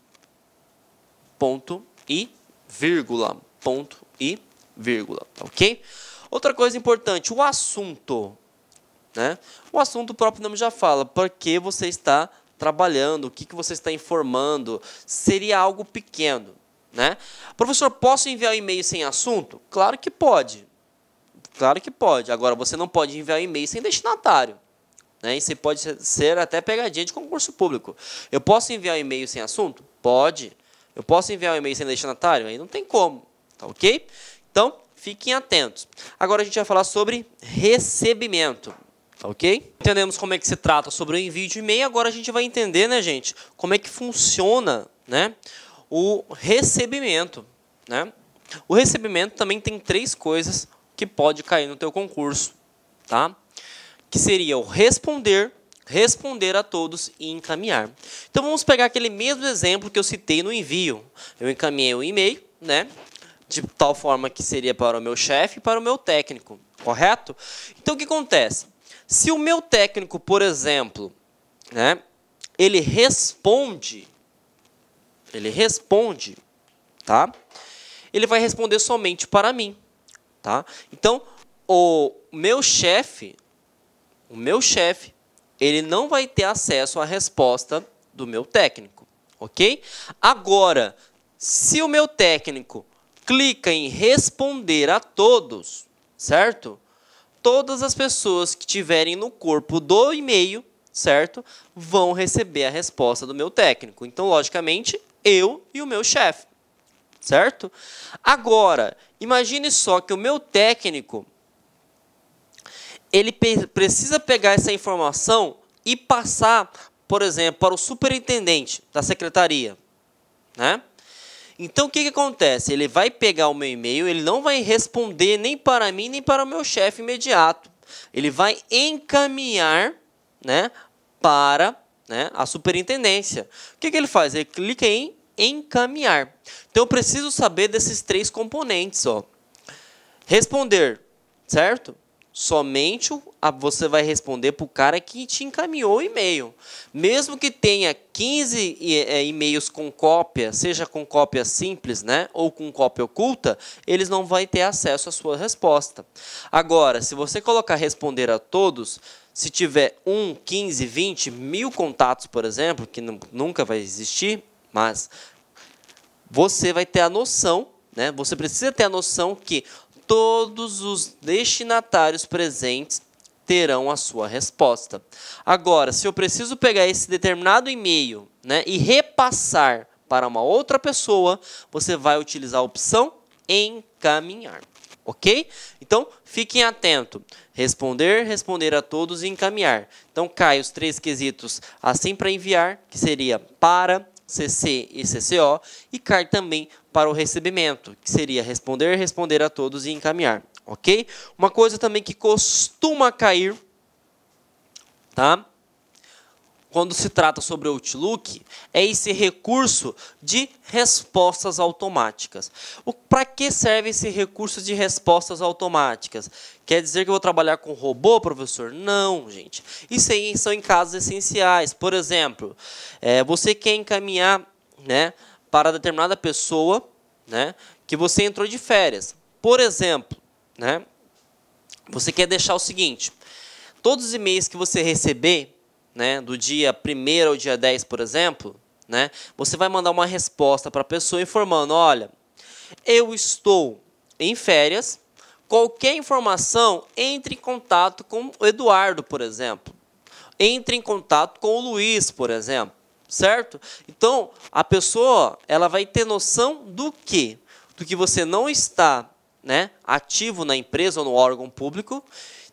ponto e vírgula, ponto e vírgula, tá ok? Outra coisa importante, o assunto, né? O assunto o próprio nome já fala, por que você está trabalhando, o que, que você está informando, seria algo pequeno, né? Professor, posso enviar um e-mail sem assunto? Claro que pode, claro que pode. Agora, você não pode enviar um e-mail sem destinatário. Né? Isso pode ser até pegadinha de concurso público. Eu posso enviar um e-mail sem assunto? Pode. Eu posso enviar um e-mail sem destinatário? Aí não tem como, tá ok? Então, fiquem atentos. Agora a gente vai falar sobre recebimento. Tá ok? Entendemos como é que se trata sobre o envio de e-mail. Agora a gente vai entender, né, gente, como é que funciona né, o recebimento. Né? O recebimento também tem três coisas que pode cair no teu concurso, tá? Que seria o responder, responder a todos e encaminhar. Então vamos pegar aquele mesmo exemplo que eu citei no envio. Eu encaminhei o um e-mail, né? De tal forma que seria para o meu chefe e para o meu técnico, correto? Então o que acontece? Se o meu técnico, por exemplo, né, ele responde, ele responde, tá? Ele vai responder somente para mim, tá? Então o meu chefe, o meu chefe ele não vai ter acesso à resposta do meu técnico, ok? Agora, se o meu técnico clica em responder a todos, certo? Todas as pessoas que tiverem no corpo do e-mail, certo? Vão receber a resposta do meu técnico. Então, logicamente, eu e o meu chefe, certo? Agora, imagine só que o meu técnico ele pe precisa pegar essa informação e passar, por exemplo, para o superintendente da secretaria, né? Então o que, que acontece? Ele vai pegar o meu e-mail, ele não vai responder nem para mim nem para o meu chefe imediato. Ele vai encaminhar, né, para né, a superintendência. O que, que ele faz? Ele clica em encaminhar. Então eu preciso saber desses três componentes, ó. Responder, certo? somente você vai responder para o cara que te encaminhou o e-mail. Mesmo que tenha 15 é, e-mails com cópia, seja com cópia simples né, ou com cópia oculta, eles não vão ter acesso à sua resposta. Agora, se você colocar responder a todos, se tiver 1, 15, 20, mil contatos, por exemplo, que nunca vai existir, mas você vai ter a noção, né, você precisa ter a noção que todos os destinatários presentes terão a sua resposta. Agora, se eu preciso pegar esse determinado e-mail né, e repassar para uma outra pessoa, você vai utilizar a opção encaminhar. Ok? Então, fiquem atento. Responder, responder a todos e encaminhar. Então, cai os três quesitos assim para enviar, que seria para, CC e CCO, e cai também para o recebimento, que seria responder, responder a todos e encaminhar, ok? Uma coisa também que costuma cair, tá? Quando se trata sobre Outlook, é esse recurso de respostas automáticas. Para que serve esse recurso de respostas automáticas? Quer dizer que eu vou trabalhar com robô, professor? Não, gente. Isso aí são em casos essenciais. Por exemplo, é, você quer encaminhar, né? para determinada pessoa né, que você entrou de férias. Por exemplo, né, você quer deixar o seguinte: todos os e-mails que você receber, né, do dia 1 ao dia 10, por exemplo, né, você vai mandar uma resposta para a pessoa informando: olha, eu estou em férias. Qualquer informação, entre em contato com o Eduardo, por exemplo. Entre em contato com o Luiz, por exemplo certo? Então, a pessoa ela vai ter noção do que? Do que você não está né, ativo na empresa ou no órgão público,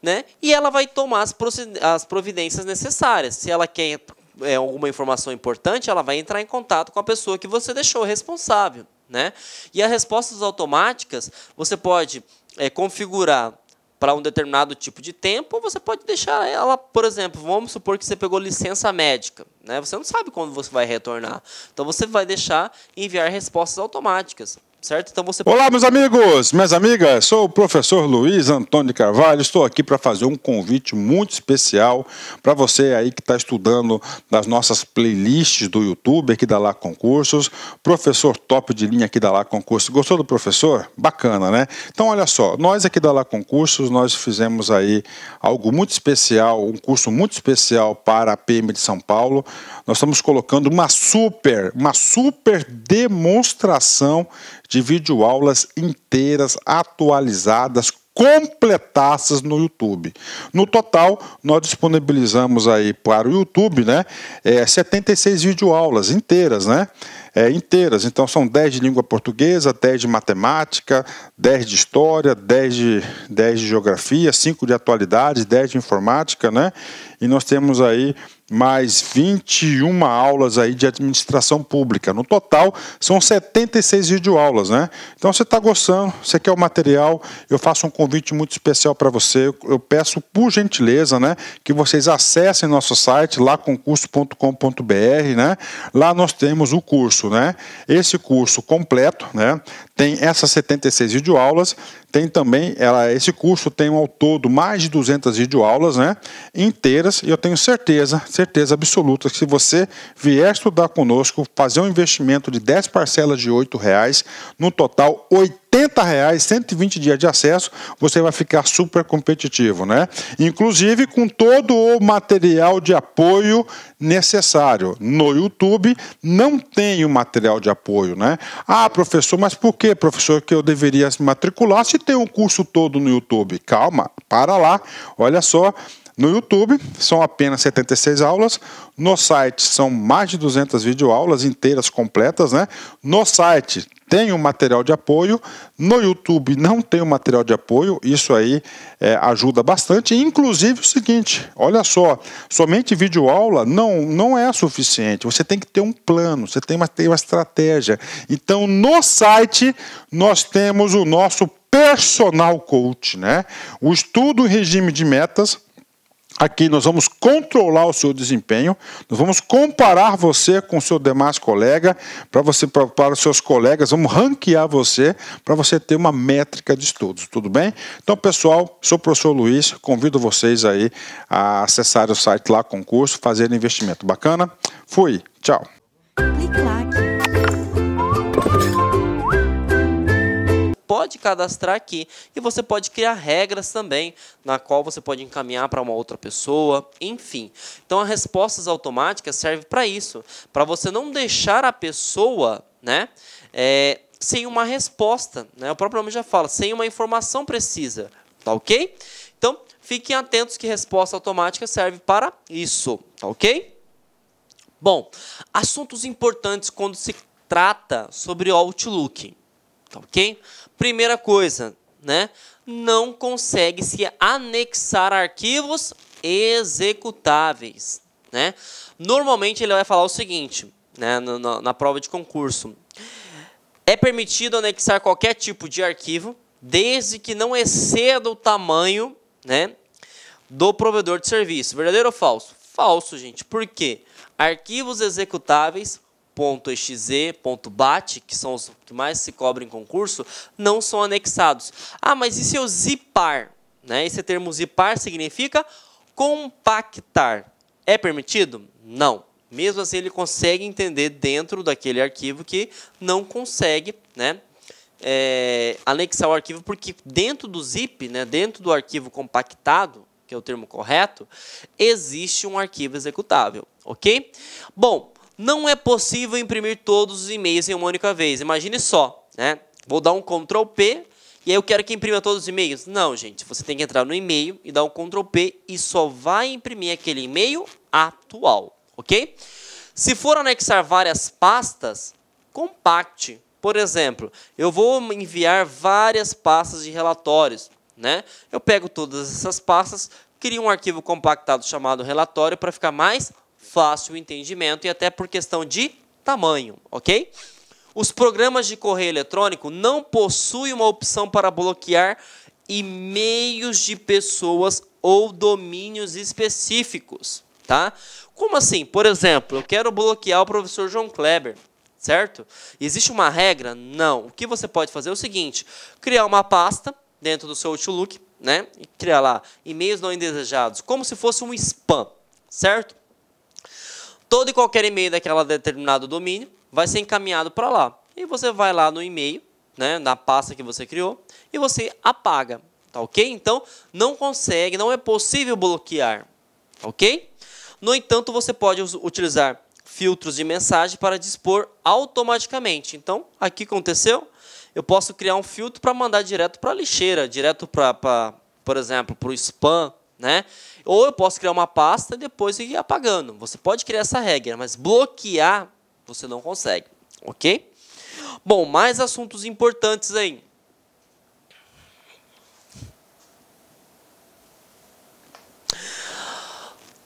né, e ela vai tomar as, as providências necessárias. Se ela quer é, alguma informação importante, ela vai entrar em contato com a pessoa que você deixou responsável. Né? E as respostas automáticas, você pode é, configurar para um determinado tipo de tempo, ou você pode deixar ela, por exemplo, vamos supor que você pegou licença médica, né? Você não sabe quando você vai retornar. Então você vai deixar enviar respostas automáticas certo? Então você Olá, meus amigos, minhas amigas. Sou o professor Luiz Antônio Carvalho. Estou aqui para fazer um convite muito especial para você aí que está estudando nas nossas playlists do YouTube aqui da Lá Concursos. Professor top de linha aqui da Lá Concursos. Gostou do professor? Bacana, né? Então, olha só, nós aqui da Lá Concursos, nós fizemos aí algo muito especial, um curso muito especial para a PM de São Paulo. Nós estamos colocando uma super, uma super demonstração de videoaulas inteiras atualizadas completassas no YouTube. No total, nós disponibilizamos aí para o YouTube, né, é, 76 videoaulas inteiras, né, é, inteiras. Então são 10 de língua portuguesa, 10 de matemática, 10 de história, 10 de, 10 de geografia, 5 de atualidade, 10 de informática, né, e nós temos aí mais 21 aulas aí de administração pública. No total, são 76 videoaulas, né? Então, você está gostando, você quer o material, eu faço um convite muito especial para você. Eu peço, por gentileza, né, que vocês acessem nosso site, lá concurso.com.br, né? Lá nós temos o curso, né? Esse curso completo, né? tem essas 76 videoaulas, tem também, ela, esse curso tem ao todo mais de 200 videoaulas, né, inteiras, e eu tenho certeza, certeza absoluta, que se você vier estudar conosco, fazer um investimento de 10 parcelas de R$ reais, no total 80 R$ reais, 120 dias de acesso, você vai ficar super competitivo, né? Inclusive com todo o material de apoio necessário. No YouTube não tem o material de apoio, né? Ah, professor, mas por que, professor, que eu deveria se matricular se tem um curso todo no YouTube? Calma, para lá. Olha só, no YouTube são apenas 76 aulas, no site são mais de 200 videoaulas inteiras completas, né? No site tem um material de apoio. No YouTube não tem um material de apoio, isso aí é, ajuda bastante. Inclusive o seguinte: olha só, somente vídeo aula não, não é suficiente. Você tem que ter um plano, você tem uma, tem uma estratégia. Então, no site, nós temos o nosso personal coach, né? O estudo em regime de metas Aqui nós vamos controlar o seu desempenho, nós vamos comparar você com o seu demais colega, para você para os seus colegas, vamos ranquear você para você ter uma métrica de estudos, tudo bem? Então, pessoal, sou o professor Luiz, convido vocês aí a acessar o site lá concurso, fazer investimento bacana. Fui, tchau. pode cadastrar aqui e você pode criar regras também, na qual você pode encaminhar para uma outra pessoa, enfim. Então, as respostas automáticas servem para isso, para você não deixar a pessoa, né, é, sem uma resposta, né? O próprio nome já fala, sem uma informação precisa, tá ok? Então, fiquem atentos que resposta automática serve para isso, tá ok? Bom, assuntos importantes quando se trata sobre Outlook. Tá ok? Primeira coisa, né? Não consegue se anexar arquivos executáveis, né? Normalmente ele vai falar o seguinte, né? na, na, na prova de concurso, é permitido anexar qualquer tipo de arquivo, desde que não exceda o tamanho, né? Do provedor de serviço. Verdadeiro ou falso? Falso, gente. Por quê? Arquivos executáveis .exe.bat, que são os que mais se cobrem em concurso, não são anexados. Ah, mas e se zipar? Né? Esse termo zipar significa compactar. É permitido? Não. Mesmo assim, ele consegue entender dentro daquele arquivo que não consegue né, é, anexar o arquivo, porque dentro do zip, né, dentro do arquivo compactado, que é o termo correto, existe um arquivo executável, ok? Bom, não é possível imprimir todos os e-mails em uma única vez. Imagine só, né? Vou dar um Ctrl P e aí eu quero que imprima todos os e-mails. Não, gente, você tem que entrar no e-mail e dar um Ctrl P e só vai imprimir aquele e-mail atual, ok? Se for anexar várias pastas, compacte. Por exemplo, eu vou enviar várias pastas de relatórios, né? Eu pego todas essas pastas, crio um arquivo compactado chamado relatório para ficar mais fácil entendimento e até por questão de tamanho, ok? Os programas de correio eletrônico não possuem uma opção para bloquear e-mails de pessoas ou domínios específicos, tá? Como assim? Por exemplo, eu quero bloquear o professor João Kleber, certo? Existe uma regra? Não. O que você pode fazer é o seguinte: criar uma pasta dentro do seu Outlook, né? E criar lá e-mails não indesejados, como se fosse um spam, certo? todo e qualquer e-mail daquela determinado domínio vai ser encaminhado para lá. E você vai lá no e-mail, né, na pasta que você criou, e você apaga, tá ok? Então, não consegue, não é possível bloquear, tá ok? No entanto, você pode utilizar filtros de mensagem para dispor automaticamente. Então, aqui aconteceu, eu posso criar um filtro para mandar direto para a lixeira, direto para, por exemplo, para o spam, né? Ou eu posso criar uma pasta e depois ir apagando. Você pode criar essa regra, mas bloquear você não consegue, ok? Bom, mais assuntos importantes aí.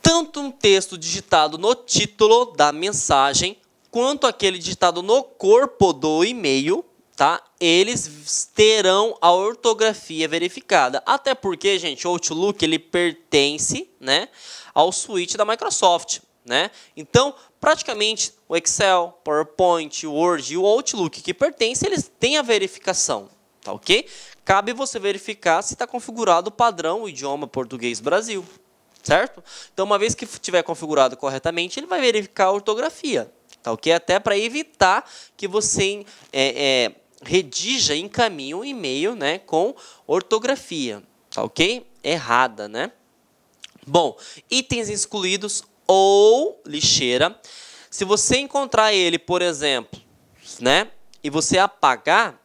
Tanto um texto digitado no título da mensagem, quanto aquele digitado no corpo do e-mail, tá? Eles terão a ortografia verificada. Até porque, gente, o Outlook ele pertence, né, ao suíte da Microsoft, né? Então, praticamente o Excel, PowerPoint, Word e o Outlook que pertence eles têm a verificação, tá OK? Cabe você verificar se está configurado o padrão o idioma português Brasil, certo? Então, uma vez que tiver configurado corretamente, ele vai verificar a ortografia, tá ok? Até para evitar que você é, é, redija, encaminha o um e-mail né, com ortografia, tá ok? Errada, né? Bom, itens excluídos ou lixeira. Se você encontrar ele, por exemplo, né, e você apagar,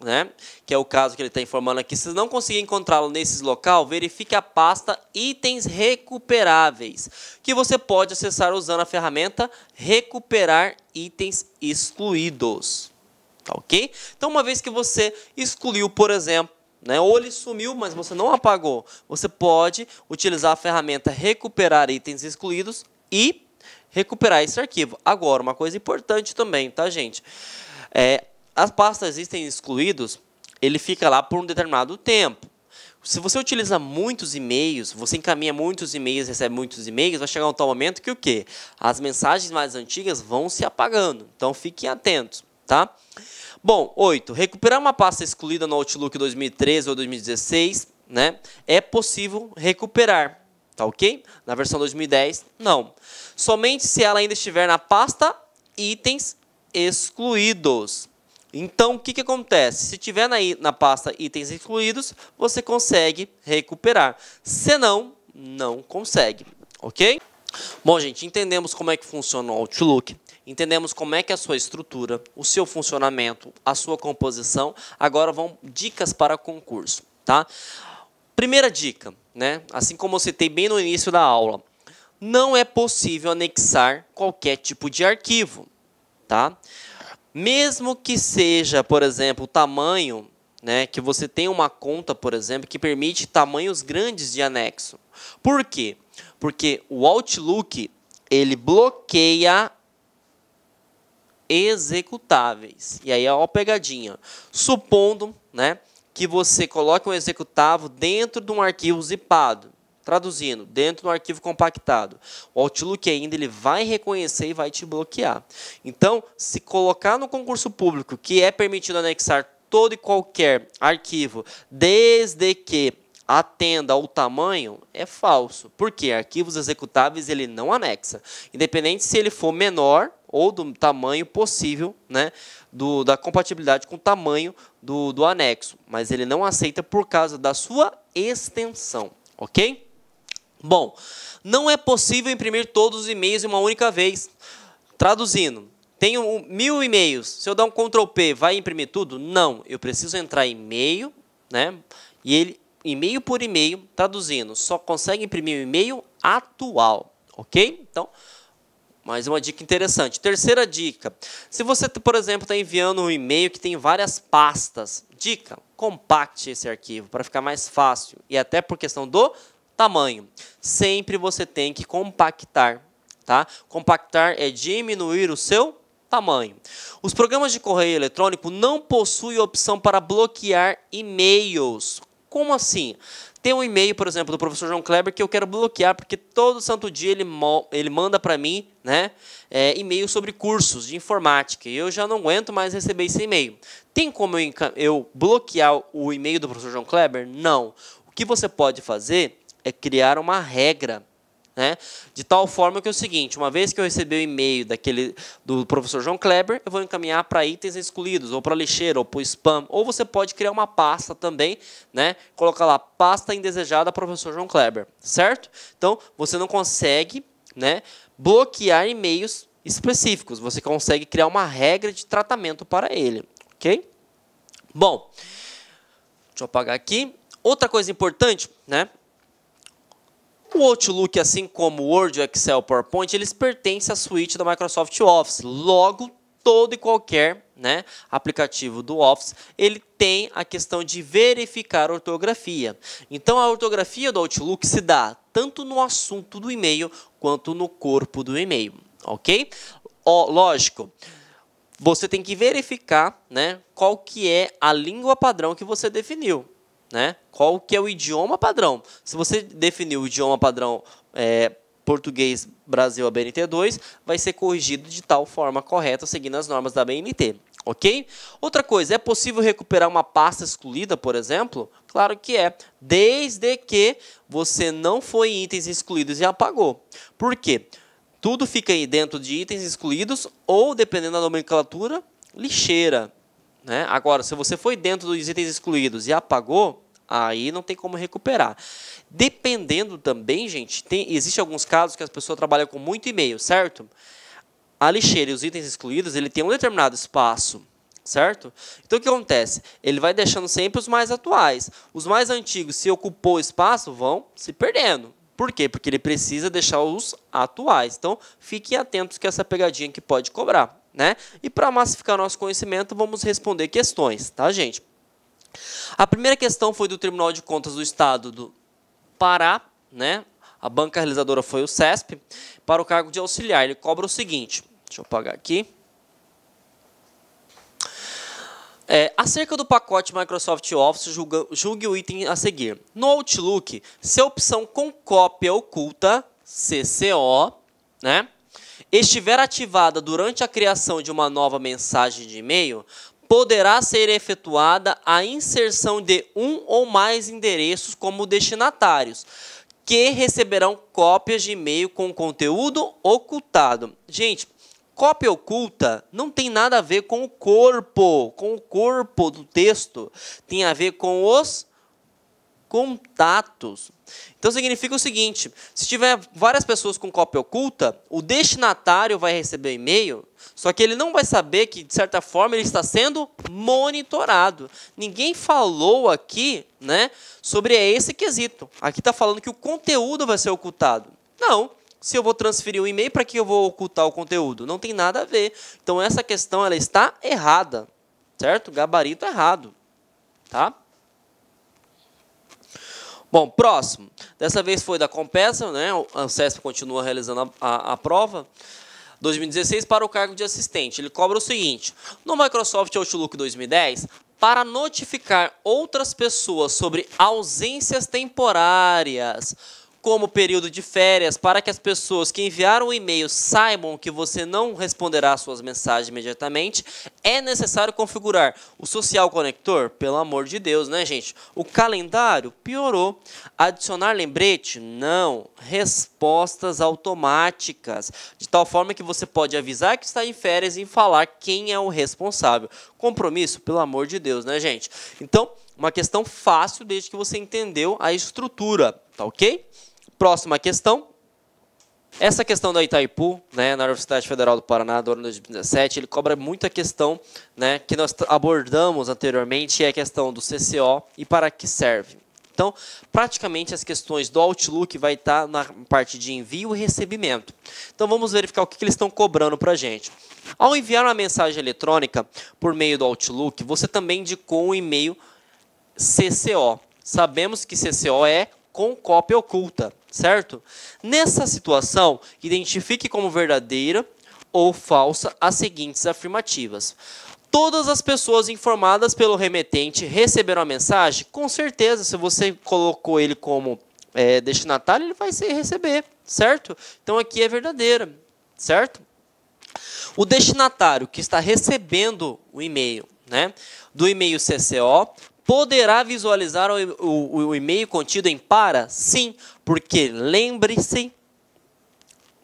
né, que é o caso que ele está informando aqui, se você não conseguir encontrá-lo nesses local, verifique a pasta itens recuperáveis, que você pode acessar usando a ferramenta recuperar itens excluídos tá ok? Então, uma vez que você excluiu, por exemplo, né, ou ele sumiu, mas você não apagou, você pode utilizar a ferramenta recuperar itens excluídos e recuperar esse arquivo. Agora, uma coisa importante também, tá, gente? É, as pastas itens excluídos, ele fica lá por um determinado tempo. Se você utiliza muitos e-mails, você encaminha muitos e-mails, recebe muitos e-mails, vai chegar um tal momento que o quê? As mensagens mais antigas vão se apagando. Então fiquem atentos tá? Bom, 8. Recuperar uma pasta excluída no Outlook 2013 ou 2016, né? É possível recuperar, tá ok? Na versão 2010, não. Somente se ela ainda estiver na pasta itens excluídos. Então, o que, que acontece? Se tiver na, na pasta itens excluídos, você consegue recuperar. Se não, não consegue, ok? Bom, gente, entendemos como é que funciona o Outlook entendemos como é que é a sua estrutura, o seu funcionamento, a sua composição. Agora vão dicas para concurso, tá? Primeira dica, né? Assim como eu citei bem no início da aula, não é possível anexar qualquer tipo de arquivo, tá? Mesmo que seja, por exemplo, o tamanho, né, que você tem uma conta, por exemplo, que permite tamanhos grandes de anexo. Por quê? Porque o Outlook ele bloqueia executáveis. E aí a pegadinha. Supondo, né, que você coloque um executável dentro de um arquivo zipado. Traduzindo, dentro do arquivo compactado. O Outlook ainda ele vai reconhecer e vai te bloquear. Então, se colocar no concurso público que é permitido anexar todo e qualquer arquivo, desde que atenda ao tamanho, é falso. Porque arquivos executáveis ele não anexa. Independente se ele for menor ou do tamanho possível né, do, da compatibilidade com o tamanho do, do anexo, mas ele não aceita por causa da sua extensão, ok? Bom, não é possível imprimir todos os e-mails em uma única vez. Traduzindo, tenho mil e-mails, se eu dar um Ctrl P, vai imprimir tudo? Não, eu preciso entrar em e-mail, né, e ele, e-mail por e-mail, traduzindo, só consegue imprimir o e-mail atual, ok? Então, mais uma dica interessante. Terceira dica: se você, por exemplo, está enviando um e-mail que tem várias pastas, dica, compacte esse arquivo para ficar mais fácil e até por questão do tamanho. Sempre você tem que compactar, tá? Compactar é diminuir o seu tamanho. Os programas de correio eletrônico não possuem opção para bloquear e-mails. Como assim? Tem um e-mail, por exemplo, do professor João Kleber que eu quero bloquear, porque todo santo dia ele, ele manda para mim né, é, e-mail sobre cursos de informática. E eu já não aguento mais receber esse e-mail. Tem como eu, eu bloquear o e-mail do professor João Kleber? Não. O que você pode fazer é criar uma regra né? De tal forma que é o seguinte, uma vez que eu recebi o e-mail daquele do professor João Kleber, eu vou encaminhar para itens excluídos, ou para lixeira, ou para o spam, ou você pode criar uma pasta também, né? Colocar lá pasta indesejada professor João Kleber, certo? Então, você não consegue, né, bloquear e-mails específicos, você consegue criar uma regra de tratamento para ele, OK? Bom, deixa eu apagar aqui. Outra coisa importante, né? O Outlook, assim como o Word, o Excel, o PowerPoint, eles pertencem à suíte da Microsoft Office. Logo, todo e qualquer né, aplicativo do Office, ele tem a questão de verificar ortografia. Então, a ortografia do Outlook se dá tanto no assunto do e-mail quanto no corpo do e-mail, ok? Ó, lógico, você tem que verificar né, qual que é a língua padrão que você definiu né? Qual que é o idioma padrão? Se você definir o idioma padrão é, português Brasil ABNT BNT2, vai ser corrigido de tal forma correta, seguindo as normas da BNT, ok? Outra coisa, é possível recuperar uma pasta excluída, por exemplo? Claro que é, desde que você não foi em itens excluídos e apagou. Por quê? Tudo fica aí dentro de itens excluídos ou, dependendo da nomenclatura, lixeira. Né? Agora, se você foi dentro dos itens excluídos e apagou, aí não tem como recuperar. Dependendo também, gente, tem, existe alguns casos que as pessoas trabalham com muito e-mail, certo? A lixeira e os itens excluídos, ele tem um determinado espaço, certo? Então o que acontece? Ele vai deixando sempre os mais atuais. Os mais antigos, se ocupou o espaço, vão se perdendo. Por quê? Porque ele precisa deixar os atuais. Então, fiquem atentos que essa pegadinha que pode cobrar né? E para massificar nosso conhecimento, vamos responder questões, tá, gente? A primeira questão foi do Tribunal de Contas do Estado do Pará, né? A banca realizadora foi o CESP, para o cargo de auxiliar. Ele cobra o seguinte, deixa eu apagar aqui. É, acerca do pacote Microsoft Office, julga, julgue o item a seguir. No Outlook, se a opção com cópia oculta, CCO, né? estiver ativada durante a criação de uma nova mensagem de e-mail, poderá ser efetuada a inserção de um ou mais endereços como destinatários, que receberão cópias de e-mail com conteúdo ocultado. Gente, cópia oculta não tem nada a ver com o corpo, com o corpo do texto, tem a ver com os contatos. Então significa o seguinte: se tiver várias pessoas com cópia oculta, o destinatário vai receber o e-mail, só que ele não vai saber que, de certa forma, ele está sendo monitorado. Ninguém falou aqui né, sobre é esse quesito. Aqui está falando que o conteúdo vai ser ocultado. Não. Se eu vou transferir o um e-mail, para que eu vou ocultar o conteúdo? Não tem nada a ver. Então essa questão ela está errada. Certo? Gabarito errado. Tá? Bom, próximo. Dessa vez foi da Compesa, né? O ANSESP continua realizando a, a, a prova. 2016 para o cargo de assistente. Ele cobra o seguinte: no Microsoft Outlook 2010, para notificar outras pessoas sobre ausências temporárias como período de férias, para que as pessoas que enviaram o e-mail saibam que você não responderá suas mensagens imediatamente, é necessário configurar o social conector, pelo amor de Deus, né, gente? O calendário piorou. Adicionar lembrete? Não. Respostas automáticas, de tal forma que você pode avisar que está em férias e falar quem é o responsável. Compromisso, pelo amor de Deus, né, gente? Então, uma questão fácil desde que você entendeu a estrutura, tá ok? Próxima questão. Essa questão da Itaipu, né, na Universidade Federal do Paraná, do ano 2017, ele cobra muita questão né, que nós abordamos anteriormente, é a questão do CCO e para que serve. Então, praticamente as questões do Outlook vai estar na parte de envio e recebimento. Então, vamos verificar o que, eles estão cobrando para a gente. Ao enviar uma mensagem eletrônica por meio do Outlook, você também indicou um e-mail CCO. Sabemos que CCO é com cópia oculta, certo? Nessa situação, identifique como verdadeira ou falsa as seguintes afirmativas. Todas as pessoas informadas pelo remetente receberam a mensagem? Com certeza, se você colocou ele como é, destinatário, ele vai ser receber, certo? Então aqui é verdadeira, certo? O destinatário que está recebendo o e-mail, né, do e-mail CCO Poderá visualizar o, o, o e-mail contido em para? Sim, porque lembre-se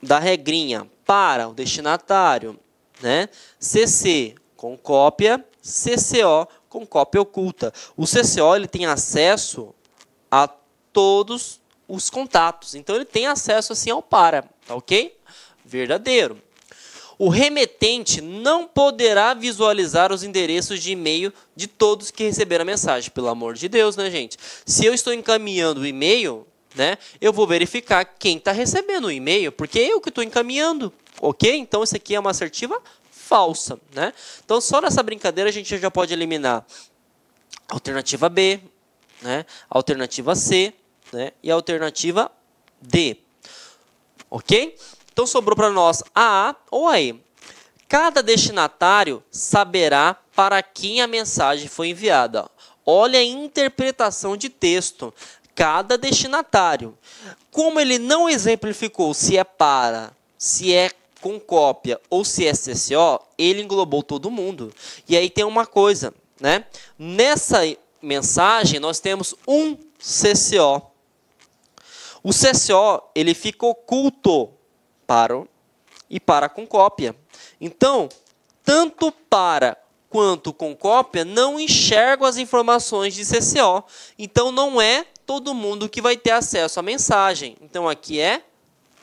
da regrinha para o destinatário, né? CC com cópia, CCO com cópia oculta. O CCO ele tem acesso a todos os contatos. Então ele tem acesso assim ao para, tá OK? Verdadeiro o remetente não poderá visualizar os endereços de e-mail de todos que receberam a mensagem. Pelo amor de Deus, né, gente? Se eu estou encaminhando o e-mail, né, eu vou verificar quem está recebendo o e-mail, porque é eu que estou encaminhando, ok? Então, isso aqui é uma assertiva falsa, né? Então, só nessa brincadeira a gente já pode eliminar alternativa B, né? alternativa C né? e alternativa D, ok? Então sobrou para nós a A ou a E. Cada destinatário saberá para quem a mensagem foi enviada. Olha a interpretação de texto. Cada destinatário. Como ele não exemplificou se é para, se é com cópia ou se é CCO, ele englobou todo mundo. E aí tem uma coisa, né? Nessa mensagem nós temos um CCO. O CCO ele fica oculto para e para com cópia. Então, tanto para quanto com cópia não enxergo as informações de CCO. Então, não é todo mundo que vai ter acesso à mensagem. Então, aqui é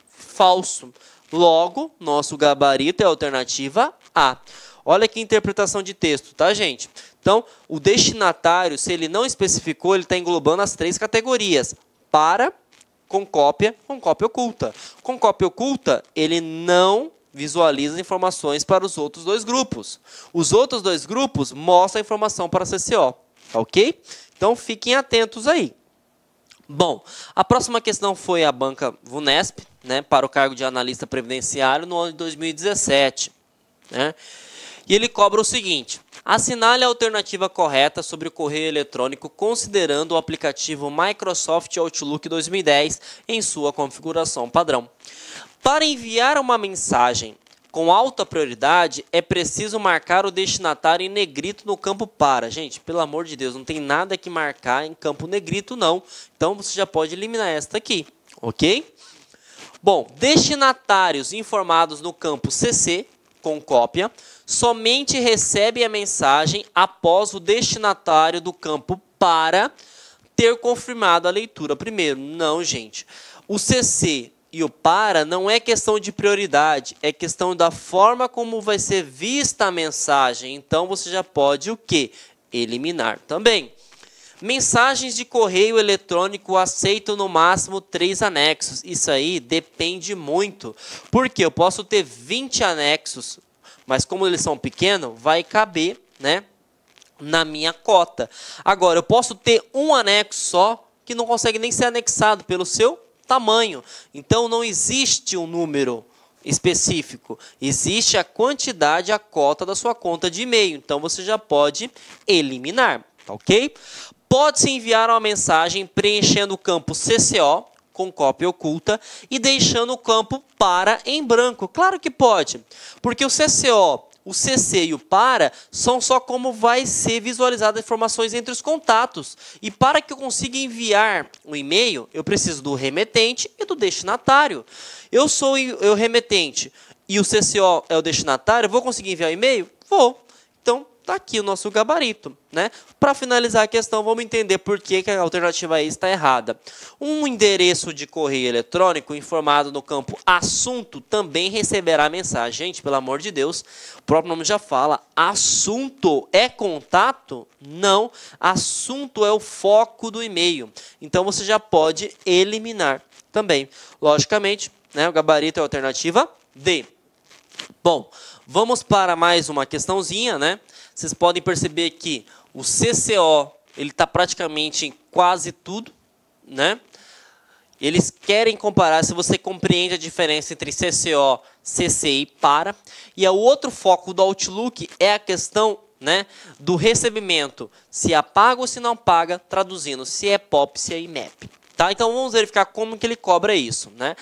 falso. Logo, nosso gabarito é a alternativa A. Olha que interpretação de texto, tá, gente? Então, o destinatário, se ele não especificou, ele está englobando as três categorias: para, com cópia, com cópia oculta. Com cópia oculta, ele não visualiza informações para os outros dois grupos. Os outros dois grupos mostram a informação para a CCO, ok? Então fiquem atentos aí. Bom, a próxima questão foi a banca Vunesp, né, para o cargo de analista previdenciário no ano de 2017, né? E ele cobra o seguinte: Assinale a alternativa correta sobre o correio eletrônico considerando o aplicativo Microsoft Outlook 2010 em sua configuração padrão. Para enviar uma mensagem com alta prioridade, é preciso marcar o destinatário em negrito no campo para. Gente, pelo amor de Deus, não tem nada que marcar em campo negrito, não. Então você já pode eliminar esta aqui, ok? Bom, destinatários informados no campo CC, com cópia, somente recebe a mensagem após o destinatário do campo para ter confirmado a leitura primeiro. Não, gente. O CC e o para não é questão de prioridade, é questão da forma como vai ser vista a mensagem. Então você já pode o que? Eliminar também. Mensagens de correio eletrônico aceitam no máximo três anexos. Isso aí depende muito, porque eu posso ter 20 anexos mas como eles são pequenos, vai caber, né? Na minha cota. Agora, eu posso ter um anexo só que não consegue nem ser anexado pelo seu tamanho. Então, não existe um número específico. Existe a quantidade, a cota da sua conta de e-mail. Então, você já pode eliminar, tá ok? Pode-se enviar uma mensagem preenchendo o campo CCO, com cópia oculta e deixando o campo para em branco. Claro que pode, porque o CCO, o CC e o para são só como vai ser visualizada informações entre os contatos. E para que eu consiga enviar um e-mail, eu preciso do remetente e do destinatário. Eu sou o remetente e o CCO é o destinatário, vou conseguir enviar o e-mail? Vou está aqui o nosso gabarito. Né? Para finalizar a questão, vamos entender por que, que a alternativa E está errada. Um endereço de correio eletrônico informado no campo assunto também receberá mensagem. Gente, pelo amor de Deus, o próprio nome já fala. Assunto é contato? Não. Assunto é o foco do e-mail. Então você já pode eliminar também. Logicamente, né, o gabarito é a alternativa D. Bom, Vamos para mais uma questãozinha, né? Vocês podem perceber que o CCO ele está praticamente em quase tudo, né? Eles querem comparar se você compreende a diferença entre CCO, CCI e para. E o outro foco do Outlook é a questão né, do recebimento, se apaga ou se não paga, traduzindo se é POP, se é IMAP. Tá? Então vamos verificar como que ele cobra isso. Né?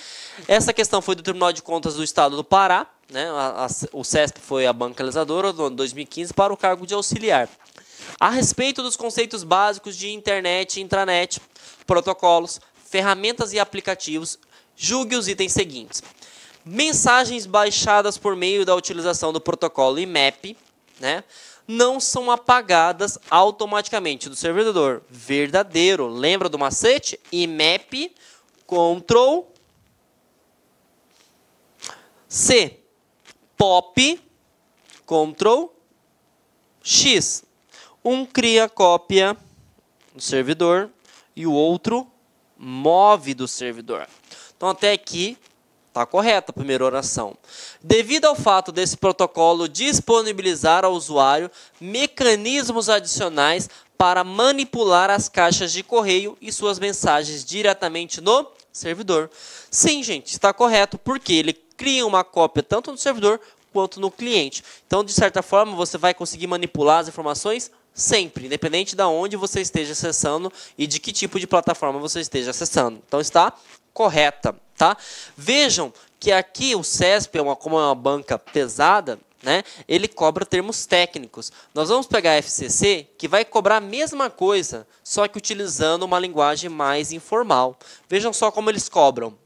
Essa questão foi do Tribunal de Contas do Estado do Pará, né, a, a, o CESP foi a realizadora do ano 2015 para o cargo de auxiliar. A respeito dos conceitos básicos de internet e intranet, protocolos, ferramentas e aplicativos, julgue os itens seguintes. Mensagens baixadas por meio da utilização do protocolo IMAP, né, não são apagadas automaticamente do servidor. Verdadeiro. Lembra do macete? IMAP, Ctrl C pop Ctrl X. Um cria cópia do servidor e o outro move do servidor. Então até aqui está correta a primeira oração. Devido ao fato desse protocolo disponibilizar ao usuário mecanismos adicionais para manipular as caixas de correio e suas mensagens diretamente no servidor. Sim, gente, está correto, porque ele cria uma cópia tanto no servidor quanto no cliente. Então, de certa forma, você vai conseguir manipular as informações sempre, independente de onde você esteja acessando e de que tipo de plataforma você esteja acessando. Então, está correta. Tá? Vejam que aqui o CESP, é uma, como é uma banca pesada, né? Ele cobra termos técnicos. Nós vamos pegar a FCC, que vai cobrar a mesma coisa, só que utilizando uma linguagem mais informal. Vejam só como eles cobram.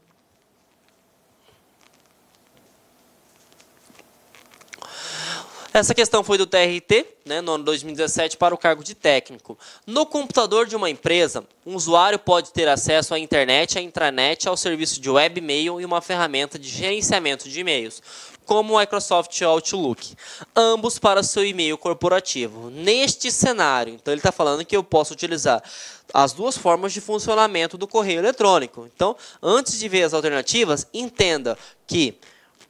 Essa questão foi do TRT, né, no ano 2017, para o cargo de técnico. No computador de uma empresa, um usuário pode ter acesso à internet, à intranet, ao serviço de webmail e uma ferramenta de gerenciamento de e-mails como o Microsoft Outlook, ambos para seu e-mail corporativo. Neste cenário, então ele está falando que eu posso utilizar as duas formas de funcionamento do correio eletrônico. Então, antes de ver as alternativas, entenda que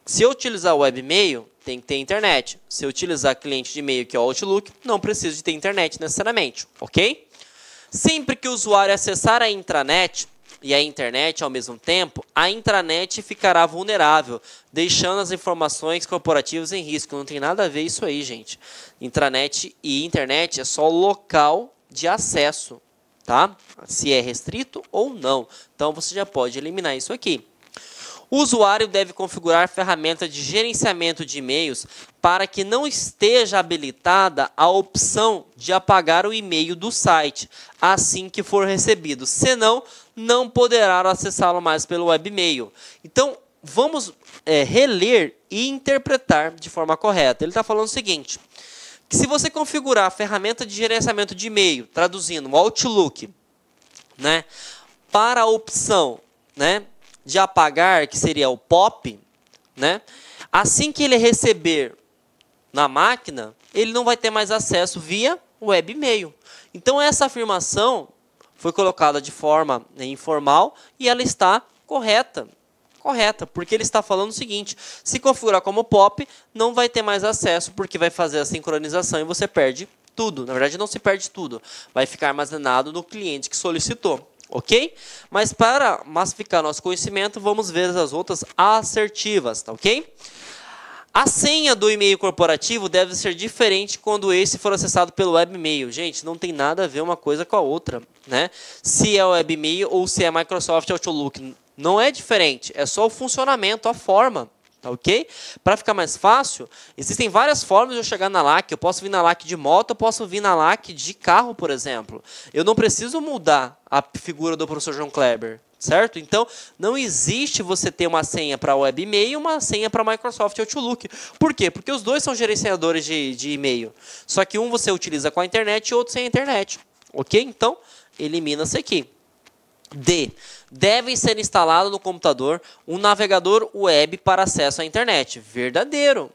se eu utilizar o webmail, tem que ter internet. Se eu utilizar cliente de e-mail que é o Outlook, não preciso de ter internet necessariamente, ok? Sempre que o usuário acessar a intranet, e a internet ao mesmo tempo, a intranet ficará vulnerável, deixando as informações corporativas em risco. Não tem nada a ver isso aí, gente. Intranet e internet é só local de acesso, tá? Se é restrito ou não. Então você já pode eliminar isso aqui. O usuário deve configurar ferramenta de gerenciamento de e-mails para que não esteja habilitada a opção de apagar o e-mail do site assim que for recebido, senão não poderá acessá-lo mais pelo webmail. Então, vamos é, reler e interpretar de forma correta. Ele está falando o seguinte, que se você configurar a ferramenta de gerenciamento de e-mail, traduzindo o Outlook, né, para a opção né, de apagar, que seria o POP, né, assim que ele receber na máquina, ele não vai ter mais acesso via webmail. Então, essa afirmação foi colocada de forma né, informal e ela está correta. Correta, porque ele está falando o seguinte: se configurar como pop, não vai ter mais acesso, porque vai fazer a sincronização e você perde tudo. Na verdade, não se perde tudo, vai ficar armazenado no cliente que solicitou ok? Mas para massificar nosso conhecimento, vamos ver as outras assertivas, tá ok? A senha do e-mail corporativo deve ser diferente quando esse for acessado pelo webmail. Gente, não tem nada a ver uma coisa com a outra, né? Se é o webmail ou se é Microsoft Outlook, não é diferente, é só o funcionamento, a forma. Tá ok? Para ficar mais fácil, existem várias formas de eu chegar na LAC. Eu posso vir na LAC de moto, eu posso vir na LAC de carro, por exemplo. Eu não preciso mudar a figura do professor João Kleber certo? Então, não existe você ter uma senha para web e-mail e uma senha para Microsoft Outlook. Por quê? Porque os dois são gerenciadores de, de e-mail. Só que um você utiliza com a internet e outro sem a internet. Ok? Então, elimina-se aqui. D. Deve ser instalado no computador um navegador web para acesso à internet. Verdadeiro.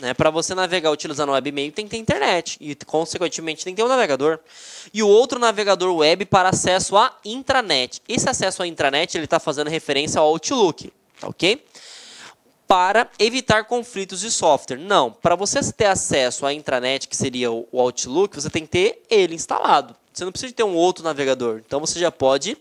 Né? Para você navegar utilizando o webmail, tem que ter internet e, consequentemente, tem que ter um navegador. E o outro navegador web para acesso à intranet. Esse acesso à intranet ele está fazendo referência ao Outlook, tá ok? Para evitar conflitos de software. Não, para você ter acesso à intranet, que seria o Outlook, você tem que ter ele instalado. Você não precisa ter um outro navegador. Então você já pode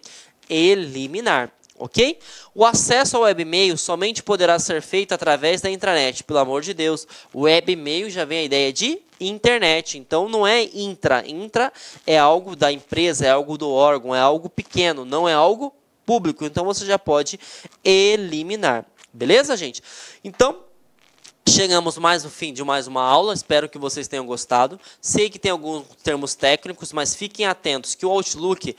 eliminar ok? O acesso ao webmail somente poderá ser feito através da intranet, pelo amor de Deus. O webmail já vem a ideia de internet, então não é intra. Intra é algo da empresa, é algo do órgão, é algo pequeno, não é algo público. Então você já pode eliminar, beleza, gente? Então, Chegamos mais no fim de mais uma aula, espero que vocês tenham gostado. Sei que tem alguns termos técnicos, mas fiquem atentos que o Outlook,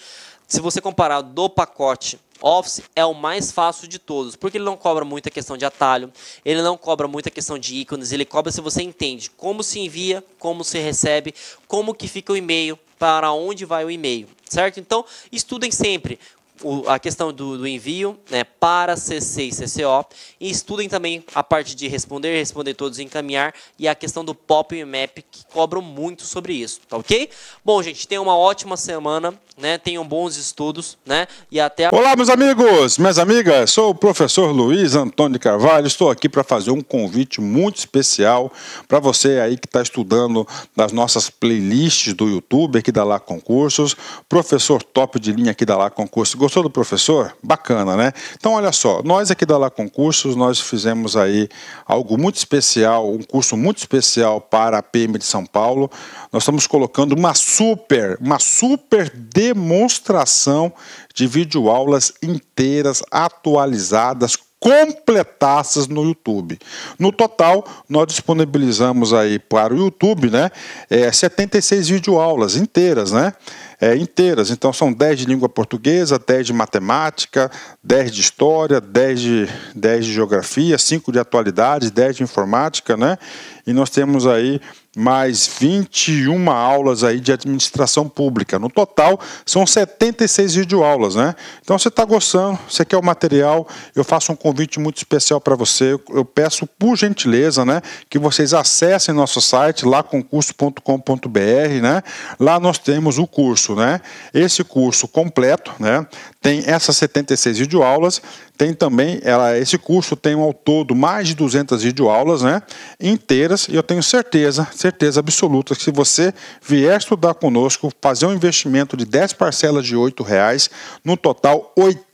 se você comparar do pacote Office é o mais fácil de todos, porque ele não cobra muita questão de atalho, ele não cobra muita questão de ícones, ele cobra se você entende como se envia, como se recebe, como que fica o e-mail, para onde vai o e-mail, certo? Então, estudem sempre o, a questão do, do envio né, para CC e CCO. E estudem também a parte de responder, responder todos e encaminhar. E a questão do pop e map, que cobram muito sobre isso, tá ok? Bom, gente, tenham uma ótima semana, né? Tenham bons estudos, né? E até... A... Olá, meus amigos, minhas amigas. Sou o professor Luiz Antônio Carvalho. Estou aqui para fazer um convite muito especial para você aí que está estudando nas nossas playlists do YouTube, aqui da Lá Concursos. Professor top de linha aqui da Lá Concursos. Gostou sou do professor? Bacana, né? Então, olha só, nós aqui da Lá Concursos, nós fizemos aí algo muito especial, um curso muito especial para a PM de São Paulo. Nós estamos colocando uma super, uma super demonstração de videoaulas inteiras, atualizadas, completaças no YouTube. No total, nós disponibilizamos aí para o YouTube, né, é, 76 videoaulas inteiras, né, é, inteiras. Então são 10 de língua portuguesa, 10 de matemática, 10 de história, 10 de, 10 de geografia, 5 de atualidade, 10 de informática, né, e nós temos aí mais 21 aulas aí de administração pública. No total, são 76 videoaulas, né? Então, você está gostando, você quer o material, eu faço um convite muito especial para você. Eu peço, por gentileza, né, que vocês acessem nosso site, lá concurso.com.br, né? Lá nós temos o curso, né? Esse curso completo, né? Tem essas 76 videoaulas, tem também, ela, esse curso tem ao todo mais de 200 videoaulas, né? Inteiras, e eu tenho certeza certeza absoluta que se você vier estudar conosco, fazer um investimento de 10 parcelas de R$ reais, no total R$ 80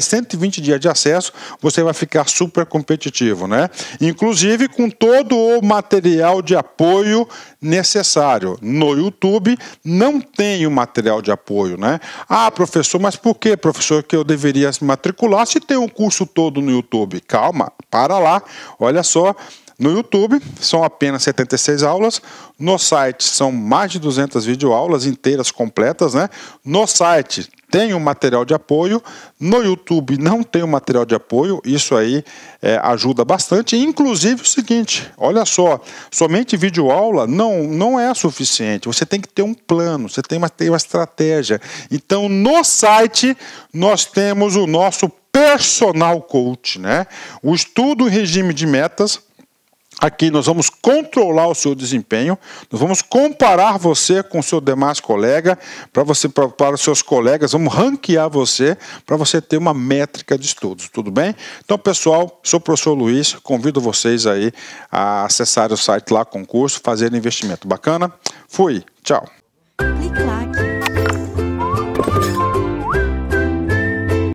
120 dias de acesso, você vai ficar super competitivo, né? Inclusive com todo o material de apoio necessário. No YouTube não tem o material de apoio, né? Ah, professor, mas por que, professor, que eu deveria se matricular se tem um curso todo no YouTube? Calma, para lá. Olha só, no YouTube são apenas 76 aulas, no site são mais de 200 videoaulas inteiras completas, né? No site tem um material de apoio, no YouTube não tem um material de apoio, isso aí é, ajuda bastante. Inclusive o seguinte, olha só, somente videoaula não, não é suficiente, você tem que ter um plano, você tem uma, tem uma estratégia. Então no site nós temos o nosso personal coach, né? O estudo em regime de metas, Aqui nós vamos controlar o seu desempenho, nós vamos comparar você com seu demais colega, para você pra, para os seus colegas, vamos ranquear você para você ter uma métrica de estudos, tudo bem? Então, pessoal, sou o professor Luiz, convido vocês aí a acessar o site lá concurso, fazer investimento bacana. Fui, tchau. Clique,